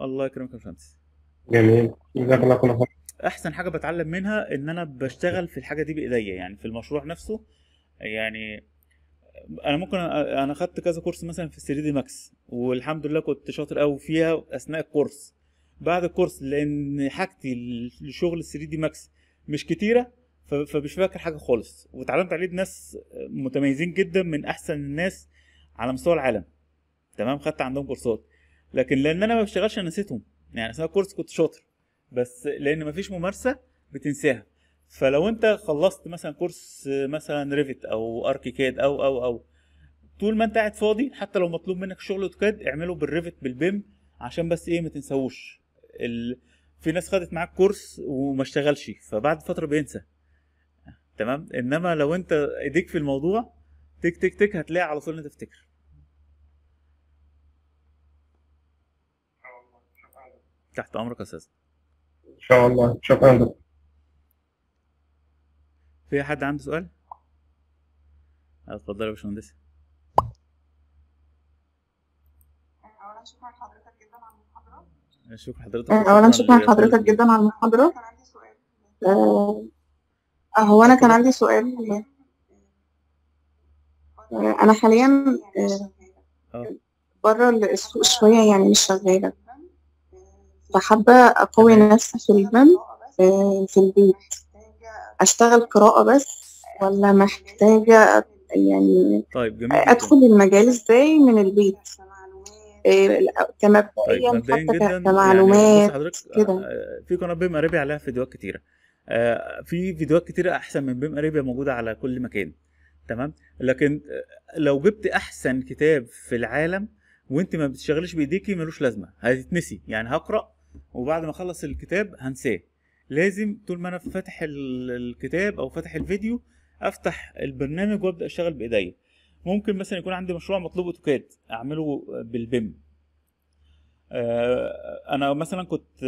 الله يكرمك يا باشمهندس جميل جزاك الله كل خير احسن حاجه بتعلم منها ان انا بشتغل في الحاجه دي بايديا يعني في المشروع نفسه يعني انا ممكن انا خدت كذا كورس مثلا في 3 دي ماكس والحمد لله كنت شاطر قوي فيها اثناء الكورس بعد الكورس لان حاجتي لشغل ال 3 دي ماكس مش كتيره فمش فاكر حاجه خالص واتعلمت عليه ناس متميزين جدا من احسن الناس على مستوى العالم تمام خدت عندهم كورسات لكن لان انا ما بشتغلش انا نسيتهم يعني سواء كورس كنت شاطر بس لان ما فيش ممارسه بتنساها فلو انت خلصت مثلا كورس مثلا ريفت او اركي كاد او او او طول ما انت قاعد فاضي حتى لو مطلوب منك شغل اوتوكاد اعمله بالريفت بالبيم عشان بس ايه ما تنساهوش ال... في ناس خدت معاك كورس وما اشتغلش فبعد فتره بينسى تمام انما لو انت ايديك في الموضوع تك تك تك هتلاقي على طول انت تفتكر تحت امرك يا استاذ ان شاء الله شكرا لك في حد عنده سؤال آه، اتفضل يا باشمهندس اولا شكرا لحضرتك جدا على المحاضره آه، شكرا لحضرتك اولا شكرا لحضرتك جدا على المحاضره كان عندي سؤال آه، هو انا كان عندي سؤال آه، انا حاليا آه، آه. بره السوق شويه يعني مش شغاله فحابه اقوي نفسي في البن في البيت اشتغل قراءه بس ولا محتاجه يعني طيب جميل ادخل جميل. المجال ازاي من البيت كمبدئيا طيب حتى يعني كمعلومات يعني كده في قناه بيم اريبيا عليها فيديوهات كتيره في فيديوهات كتيره احسن من بيم اريبيا موجوده على كل مكان تمام لكن لو جبت احسن كتاب في العالم وانت ما بتشتغلش بايديكي ملوش لازمه هتتنسي يعني هقرا وبعد ما اخلص الكتاب هنساه لازم طول ما انا فاتح الكتاب او فاتح الفيديو افتح البرنامج وابدا اشتغل بايديا ممكن مثلا يكون عندي مشروع مطلوب اوتوكاد اعمله بالبيم آه، انا مثلا كنت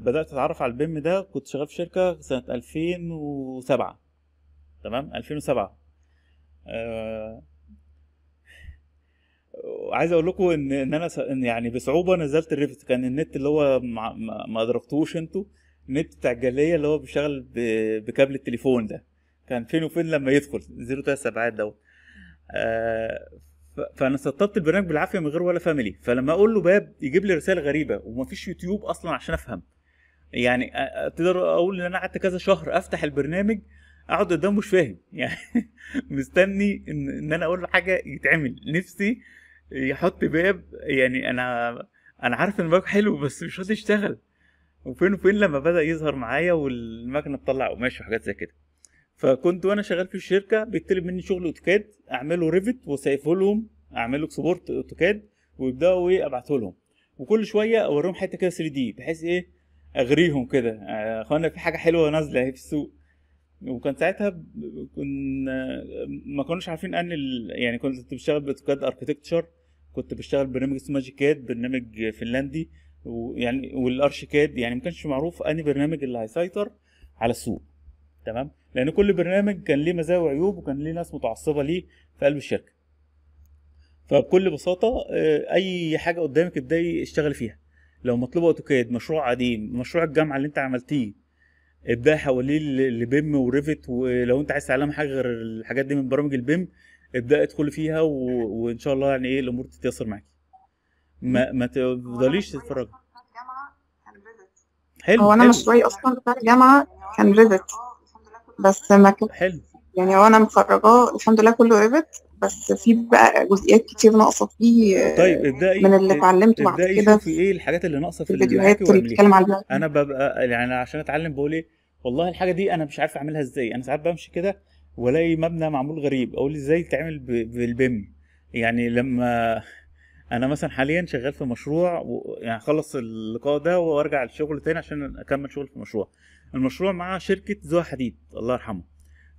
بدات اتعرف على البيم ده كنت شغال في شركه سنه 2007 تمام 2007 وعايز آه، اقول لكم ان ان انا يعني بصعوبه نزلت الريفت كان النت اللي هو ما, ما ادركتوش انتوا النت بتاع الجاليه اللي هو بيشتغل بكابل التليفون ده كان فين وفين لما يدخل 03 سبعات دوت فانا سطبت البرنامج بالعافيه من غير ولا فاميلي فلما اقول له باب يجيب لي رساله غريبه ومفيش يوتيوب اصلا عشان افهم يعني تقدر اقول ان انا قعدت كذا شهر افتح البرنامج اقعد قدامه مش فاهم <laughs> يعني مستني ان, إن انا اقول له حاجه يتعمل نفسي يحط باب يعني انا انا عارف ان الباب حلو بس مش راضي يشتغل وفين وفين لما بدا يظهر معايا والمكنه بتطلع قماش وحاجات زي كده فكنت وانا شغال في الشركه بيطلب مني شغل اوتوكاد اعمله ريفت وسايفه لهم اعمله سبورت اوتوكاد ويبداوا ايه ابعته لهم وكل شويه اوريهم حته كده 3 دي بحيث ايه اغريهم كده يا آه، اخوانا في حاجه حلوه نازله اهي في السوق وكان ساعتها كنا ما كناش عارفين ان يعني كنت بشتغل بكاد اركتكتشر كنت بشتغل برنامج اسمه كاد برنامج فنلندي ويعني والارشيكاد يعني ما كانش معروف اني برنامج اللي هيسيطر على السوق تمام لان كل برنامج كان ليه مزايا وعيوب وكان ليه ناس متعصبه ليه في قلب الشركه فبكل بساطه آه، اي حاجه قدامك ابداي اشتغل فيها لو مطلوبه اوتوكاد مشروع قديم مشروع الجامعه اللي انت عملتيه اتباع حواليه لبيم وريفت ولو انت عايز تعلم حاجه غير الحاجات دي من برامج البيم ابدا ادخل فيها و... وان شاء الله يعني ايه الامور تتيسر معاكي ما ما تفضليش تتفرج حلو هو انا مش شويه اصلا بتاع الجامعه كان ريفت بس ما كنت حلو يعني هو انا مخرجاه الحمد لله كله ريفت بس في بقى جزئيات كتير ناقصه فيه آه، طيب ابدأي من اللي اتعلمته بعد كده في ايه الحاجات اللي ناقصه في الفيديوهات اللي بتتكلم عليها انا ببقى يعني عشان اتعلم بقول ايه والله الحاجه دي انا مش عارف اعملها ازاي انا ساعات بمشي كده والاقي مبنى معمول غريب اقول ازاي تعمل بالبيم يعني لما انا مثلا حاليا شغال في مشروع و... يعني اخلص اللقاء ده وارجع الشغل تاني عشان اكمل شغل في المشروع المشروع مع شركه زوا حديد الله يرحمه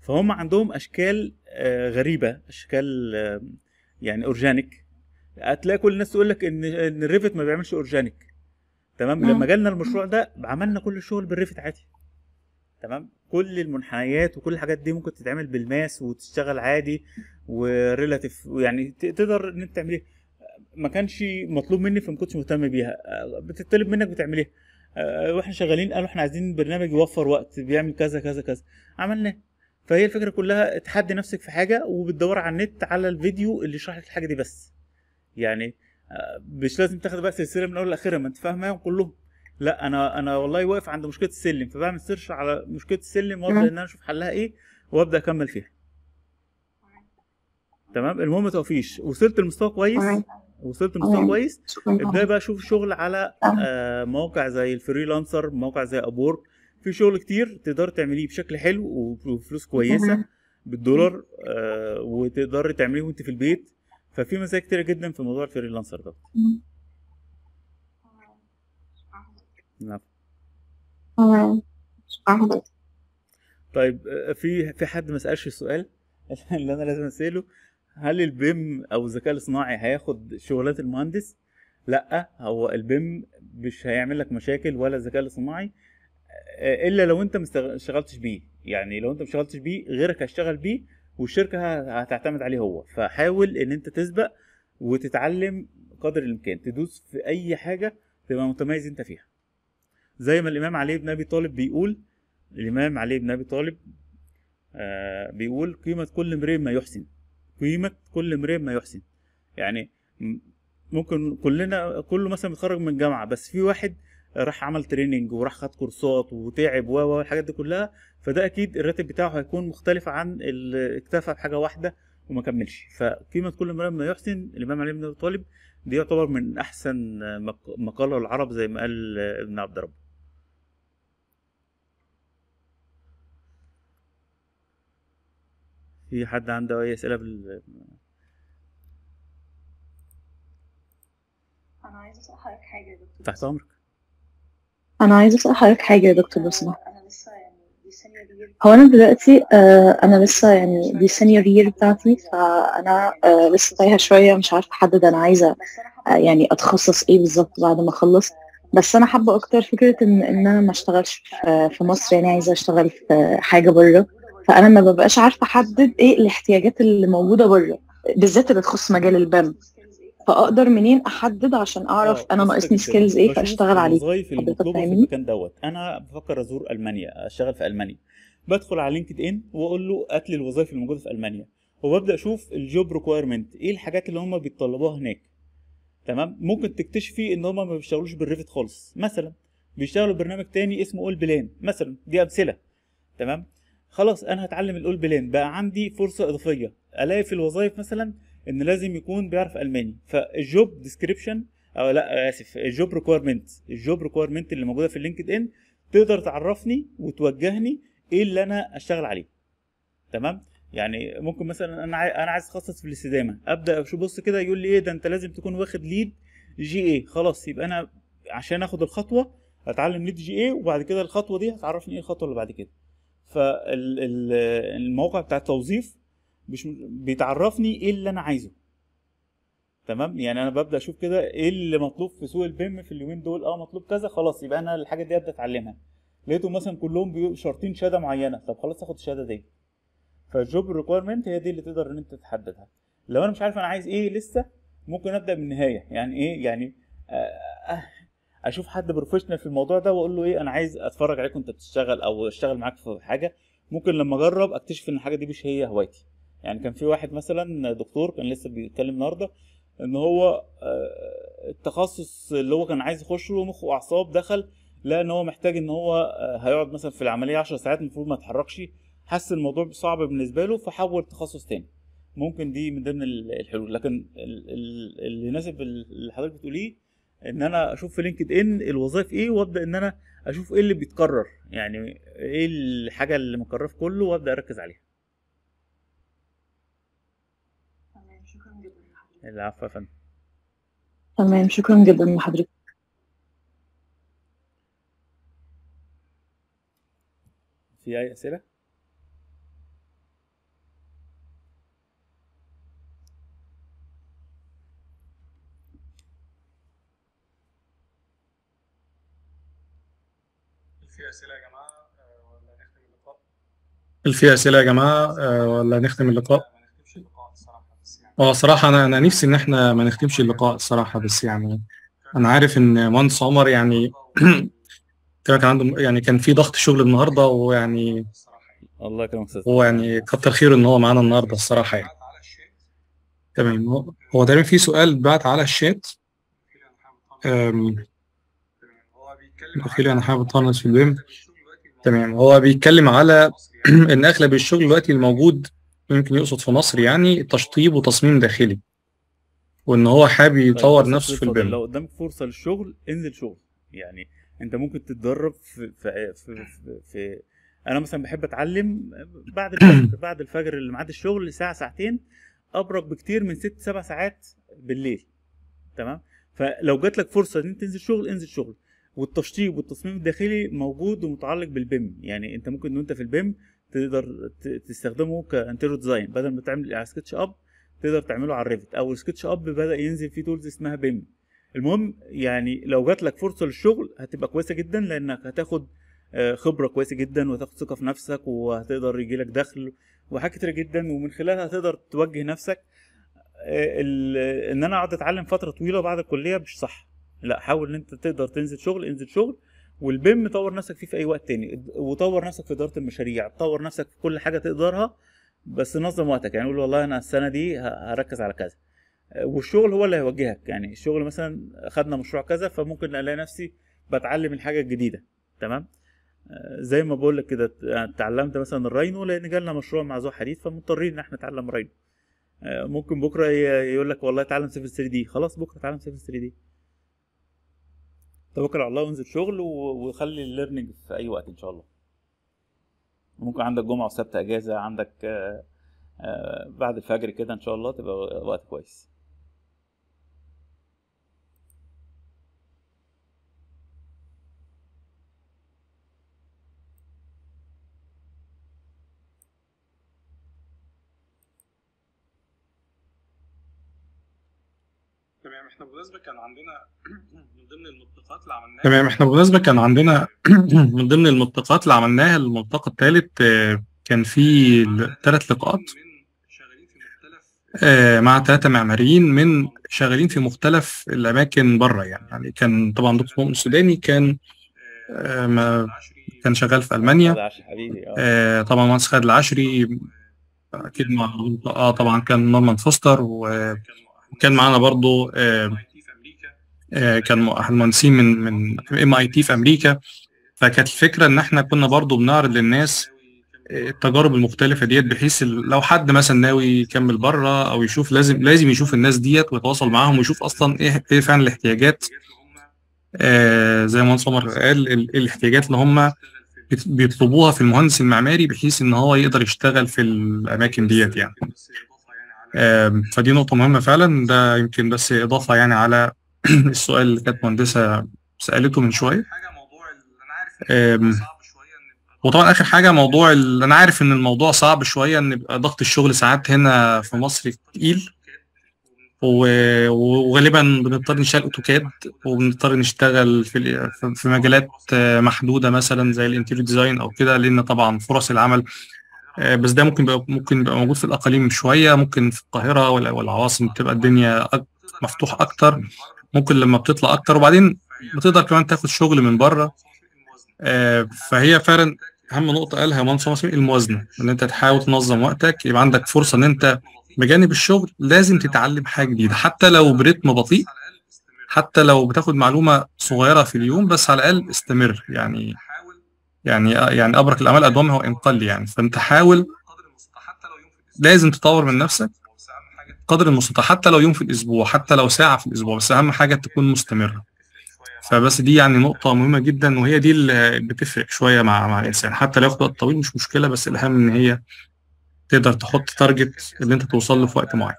فهم عندهم اشكال آه، غريبه اشكال آه، يعني اورجانيك هتلاقي كل الناس تقول لك ان ان الريفت ما بيعملش اورجانيك تمام لما جالنا المشروع ده عملنا كل الشغل بالريفت عادي تمام كل المنحنيات وكل الحاجات دي ممكن تتعمل بالماس وتشتغل عادي وريلاتيف يعني تقدر ان انت تعمليها ما كانش مطلوب مني فما كنتش مهتم بيها بتطلب منك بتعمليها آه، واحنا شغالين قالوا احنا عايزين برنامج يوفر وقت بيعمل كذا كذا كذا عملناه فهي الفكره كلها تحدي نفسك في حاجه وبتدور على النت على الفيديو اللي يشرح لك الحاجه دي بس يعني آه، مش لازم تاخد بقى سلسله من اول لاخرها ما انت فاهمهم يعني كلهم لا انا انا والله واقف عند مشكله السلم فبعمل سيرش على مشكله السلم وابدا ان انا اشوف حلها ايه وابدا اكمل فيها تمام المهم ما توقفيش وصلت لمستوى كويس وصلت لمستوى كويس ابدا بقى اشوف شغل على آه، مواقع زي الفريلانسر مواقع زي ابورك في شغل كتير تقدر تعمليه بشكل حلو وفلوس كويسه بالدولار آه وتقدر تعمليه وانت في البيت ففي مزايا كتيره جدا في موضوع الفريلانسر ده نعم طيب آه، في في حد ما سالش السؤال <laughs> اللي انا لازم اساله هل البيم او الذكاء الاصطناعي هياخد شغلات المهندس لا هو البيم مش هيعمل لك مشاكل ولا الذكاء الاصطناعي الا لو انت ما اشتغلتش بيه يعني لو انت ما اشتغلتش بيه غيرك هيشتغل بيه والشركه هتعتمد عليه هو فحاول ان انت تسبق وتتعلم قدر الامكان تدوس في اي حاجه تبقى متميز انت فيها زي ما الامام علي بن ابي طالب بيقول الامام علي بن ابي طالب آه بيقول قيمه كل امرئ ما يحسن قيمه كل امرئ ما يحسن يعني ممكن كلنا كله مثلا متخرج من جامعه بس في واحد راح عمل تريننج وراح خد كورسات وتعب و الحاجات دي كلها فده اكيد الراتب بتاعه هيكون مختلف عن اللي اكتفى بحاجه واحده وما كملش فقيمه كل امرئ ما يحسن الامام علي بن ابي طالب دي يعتبر من احسن مقاله العرب زي ما قال ابن عبد رب في حد عنده اي اسئله بال انا عايز اسال حضرتك حاجه يا دكتور تحت امرك انا عايزه اسال حضرتك حاجه يا دكتور لو سمحت هو انا دلوقتي انا لسه يعني دي آه، سينيور يير بتاعتي فانا آه، لسه تايهه شويه مش عارفه احدد انا عايزه آه، يعني اتخصص ايه بالظبط بعد ما اخلص بس انا حابه اكتر فكره ان ان انا ما اشتغلش في مصر يعني عايزه اشتغل في حاجه بره فانا ما ببقاش عارفه احدد ايه الاحتياجات اللي موجوده بره بالذات اللي تخص مجال البام فاقدر منين احدد عشان اعرف آه، انا ناقصني سكيلز ايه فاشتغل عليه اللي المطلوبه في المكان دوت انا بفكر ازور المانيا اشتغل في المانيا بدخل على لينكد ان واقول له هات لي الوظايف اللي موجوده في المانيا وببدا اشوف الجوب ريكوايرمنت ايه الحاجات اللي هم بيتطلبوها هناك تمام ممكن تكتشفي ان هم ما بيشتغلوش بالريفت خالص مثلا بيشتغلوا برنامج تاني اسمه اول بلان مثلا دي امثله تمام خلاص انا هتعلم الاول بلان بقى عندي فرصه اضافيه الاقي في الوظائف مثلا ان لازم يكون بيعرف الماني فالجوب ديسكريبشن او لا اسف الجوب ريكويرمنت الجوب ريكويرمنت اللي موجوده في اللينكد ان تقدر تعرفني وتوجهني ايه اللي انا اشتغل عليه تمام يعني ممكن مثلا انا انا عايز اتخصص في الاستدامه ابدا اشوف بص كده يقول لي ايه ده انت لازم تكون واخد ليد جي اي خلاص يبقى انا عشان اخد الخطوه هتعلم ليد جي اي وبعد كده الخطوه دي هتعرفني ايه الخطوه اللي بعد كده فالمواقع بتاع التوظيف مش بيتعرفني ايه اللي انا عايزه تمام يعني انا ببدا اشوف كده ايه اللي مطلوب في سوق البيم في اليومين دول اه مطلوب كذا خلاص يبقى انا الحاجه دي ابدا اتعلمها لقيتهم مثلا كلهم شرطين شهاده معينه طب خلاص اخد الشهاده دي فالجوب ريكويرمنت هي دي اللي تقدر ان انت تحددها لو انا مش عارف انا عايز ايه لسه ممكن ابدا من النهايه يعني ايه يعني آه، آه، اشوف حد بروفيشنال في الموضوع ده واقول له ايه انا عايز اتفرج عليك وانت بتشتغل او اشتغل معاك في حاجه ممكن لما اجرب اكتشف ان الحاجه دي مش هي هوايتي يعني كان في واحد مثلا دكتور كان لسه بيتكلم النهارده ان هو آه، التخصص اللي هو كان عايز يخشه مخ واعصاب دخل لقى ان هو محتاج ان هو آه، هيقعد مثلا في العمليه 10 ساعات المفروض ما يتحركش حس الموضوع صعب بالنسبه له فحول تخصص تاني ممكن دي من ضمن الحلول لكن اللي يناسب اللي حضرتك بتقوليه ان انا اشوف في لينكد ان الوظائف ايه وابدا ان انا اشوف ايه اللي بيتكرر يعني ايه الحاجه اللي مكرره في كله وابدا اركز عليها العفو يا فندم تمام شكرا جدا لحضرتك في أي أسئلة؟ في أسئلة يا جماعة آه، ولا نختم اللقاء؟ في أسئلة يا جماعة آه، ولا نختم اللقاء؟ اه صراحة أنا أنا نفسي إن إحنا ما نختمش اللقاء الصراحة بس يعني أنا عارف إن مهندس عمر يعني <clears throat> كان عنده يعني كان في ضغط شغل النهاردة ويعني الله يكرمك هو يعني كتر خيره إن هو معانا النهاردة الصراحة يعني تمام هو تقريبا في سؤال اتبعت على الشات أم، أخيرا أنا حابب أطنز في البيم تمام هو بيتكلم على <clears throat> إن أغلب الشغل دلوقتي الموجود يمكن يقصد في مصر يعني تشطيب وتصميم داخلي وان هو حابب طيب، يطور طيب نفسه في البيم لو قدامك فرصه للشغل انزل شغل يعني انت ممكن تتدرب في في في, في انا مثلا بحب اتعلم بعد الفجر <clears throat> بعد الفجر اللي ميعاد الشغل ساعه ساعتين ابرك بكتير من ست سبع ساعات بالليل تمام فلو جات لك فرصه ان انت تنزل شغل انزل شغل والتشطيب والتصميم الداخلي موجود ومتعلق بالبيم يعني انت ممكن وانت في البيم تقدر تستخدمه كانتيرو ديزاين بدل ما تعمل على سكتش اب تقدر تعمله على الريفت او السكتش اب بدا ينزل فيه تولز اسمها بيم المهم يعني لو جات لك فرصه للشغل هتبقى كويسه جدا لانك هتاخد آه، خبره كويسه جدا وتاخد ثقه في نفسك وهتقدر يجي لك دخل وحاجات كتير جدا ومن خلالها هتقدر توجه نفسك آه، ان انا اقعد اتعلم فتره طويله بعد الكليه مش صح لا حاول ان انت تقدر تنزل شغل انزل شغل والبيم طور نفسك فيه في اي وقت تاني وطور نفسك في اداره المشاريع طور نفسك في كل حاجه تقدرها بس نظم وقتك يعني قول والله انا السنه دي هركز على كذا والشغل هو اللي هيوجهك يعني الشغل مثلا خدنا مشروع كذا فممكن الاقي نفسي بتعلم الحاجه الجديده تمام زي ما بقول لك كده اتعلمت مثلا الراينو لان جالنا مشروع مع زو حديد فمضطرين ان احنا نتعلم راينو ممكن بكره يقول لك والله اتعلم سيفل 3 دي خلاص بكره اتعلم سيفل 3 دي توكل على الله وانزل شغل وخلي الليرنينج في اي وقت ان شاء الله ممكن عندك جمعه وسبت اجازه عندك آه، آه، بعد الفجر كده ان شاء الله تبقى وقت كويس احنا بالمناسبه كان عندنا <clears throat> من ضمن المنطقات اللي عملناها تمام احنا بالمناسبه كان عندنا <clears throat> من ضمن المنطقات اللي عملناها الملتقى الثالث آه، كان في ثلاث لقاءات آه، مع ثلاثة معماريين من شغالين في مختلف الأماكن بره يعني يعني كان طبعا دكتور مؤمن السوداني كان آه، ما كان شغال في ألمانيا طبعا مهندس خالد العشري أكيد مع اه طبعا كان نورمان فوستر و وكان معانا برضو آه، آه، كان احد المهندسين من من ام اي تي في امريكا فكانت الفكره ان احنا كنا برضو بنعرض للناس آه، التجارب المختلفه ديت بحيث لو حد مثلا ناوي يكمل بره او يشوف لازم لازم يشوف الناس ديت ويتواصل معاهم ويشوف اصلا ايه ايه فعلا الاحتياجات آه زي ما مهندس عمر قال الاحتياجات اللي هم بيطلبوها في المهندس المعماري بحيث ان هو يقدر يشتغل في الاماكن ديت يعني فدي نقطة مهمة فعلا ده يمكن بس إضافة يعني على <clears throat> السؤال اللي كانت مهندسة سألته من شوية وطبعا اخر حاجه موضوع انا عارف ان الموضوع صعب شويه ان يبقى ضغط الشغل ساعات هنا في مصر تقيل وغالبا بنضطر نشتغل اوتوكاد وبنضطر نشتغل في في مجالات محدوده مثلا زي الانتيريو ديزاين او كده لان طبعا فرص العمل آه، بس ده ممكن بقى ممكن يبقى موجود في الاقاليم شويه ممكن في القاهره والعواصم بتبقى الدنيا مفتوح اكتر ممكن لما بتطلع اكتر وبعدين بتقدر كمان تاخد شغل من بره آه، فهي فعلا اهم نقطه قالها منصور مصري الموازنه ان انت تحاول تنظم وقتك يبقى عندك فرصه ان انت بجانب الشغل لازم تتعلم حاجه جديده حتى لو برتم بطيء حتى لو بتاخد معلومه صغيره في اليوم بس على الاقل استمر يعني يعني يعني ابرك الامال ادومها وان قل يعني فانت حاول لازم تطور من نفسك قدر المستطاع حتى لو يوم في الاسبوع حتى لو ساعه في الاسبوع بس اهم حاجه تكون مستمره فبس دي يعني نقطه مهمه جدا وهي دي اللي بتفرق شويه مع مع الانسان حتى لو ياخد وقت طويل مش مشكله بس الاهم ان هي تقدر تحط تارجت اللي انت توصل له في وقت معين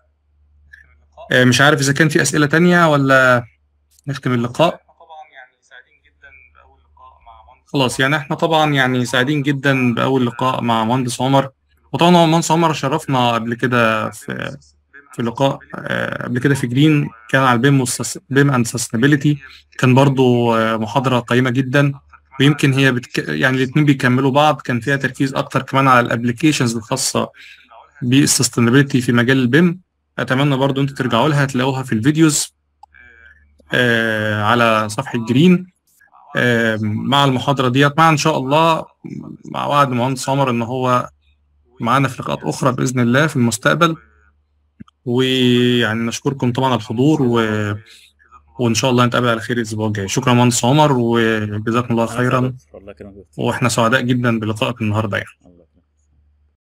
آه، مش عارف اذا كان في اسئله تانية ولا نختم اللقاء خلاص يعني احنا طبعا يعني سعيدين جدا باول لقاء مع مهندس عمر وطبعا مهندس عمر شرفنا قبل كده في في لقاء آه، قبل كده في جرين كان على البيم بيم اند سستنابيلتي كان برضو آه، محاضره قيمه جدا ويمكن هي بتك... يعني الاثنين بيكملوا بعض كان فيها تركيز اكتر كمان على الابلكيشنز الخاصه بالسستنابيلتي في مجال البيم اتمنى برضو انتوا ترجعوا لها تلاقوها في الفيديوز آه، على صفحه جرين مع المحاضره ديت مع ان شاء الله مع وعد المهندس عمر ان هو معانا في لقاءات اخرى باذن الله في المستقبل ويعني نشكركم طبعا على الحضور و... وان شاء الله نتقابل على خير الاسبوع الجاي شكرا مهندس عمر وجزاكم الله خيرا واحنا سعداء جدا بلقائك النهارده يعني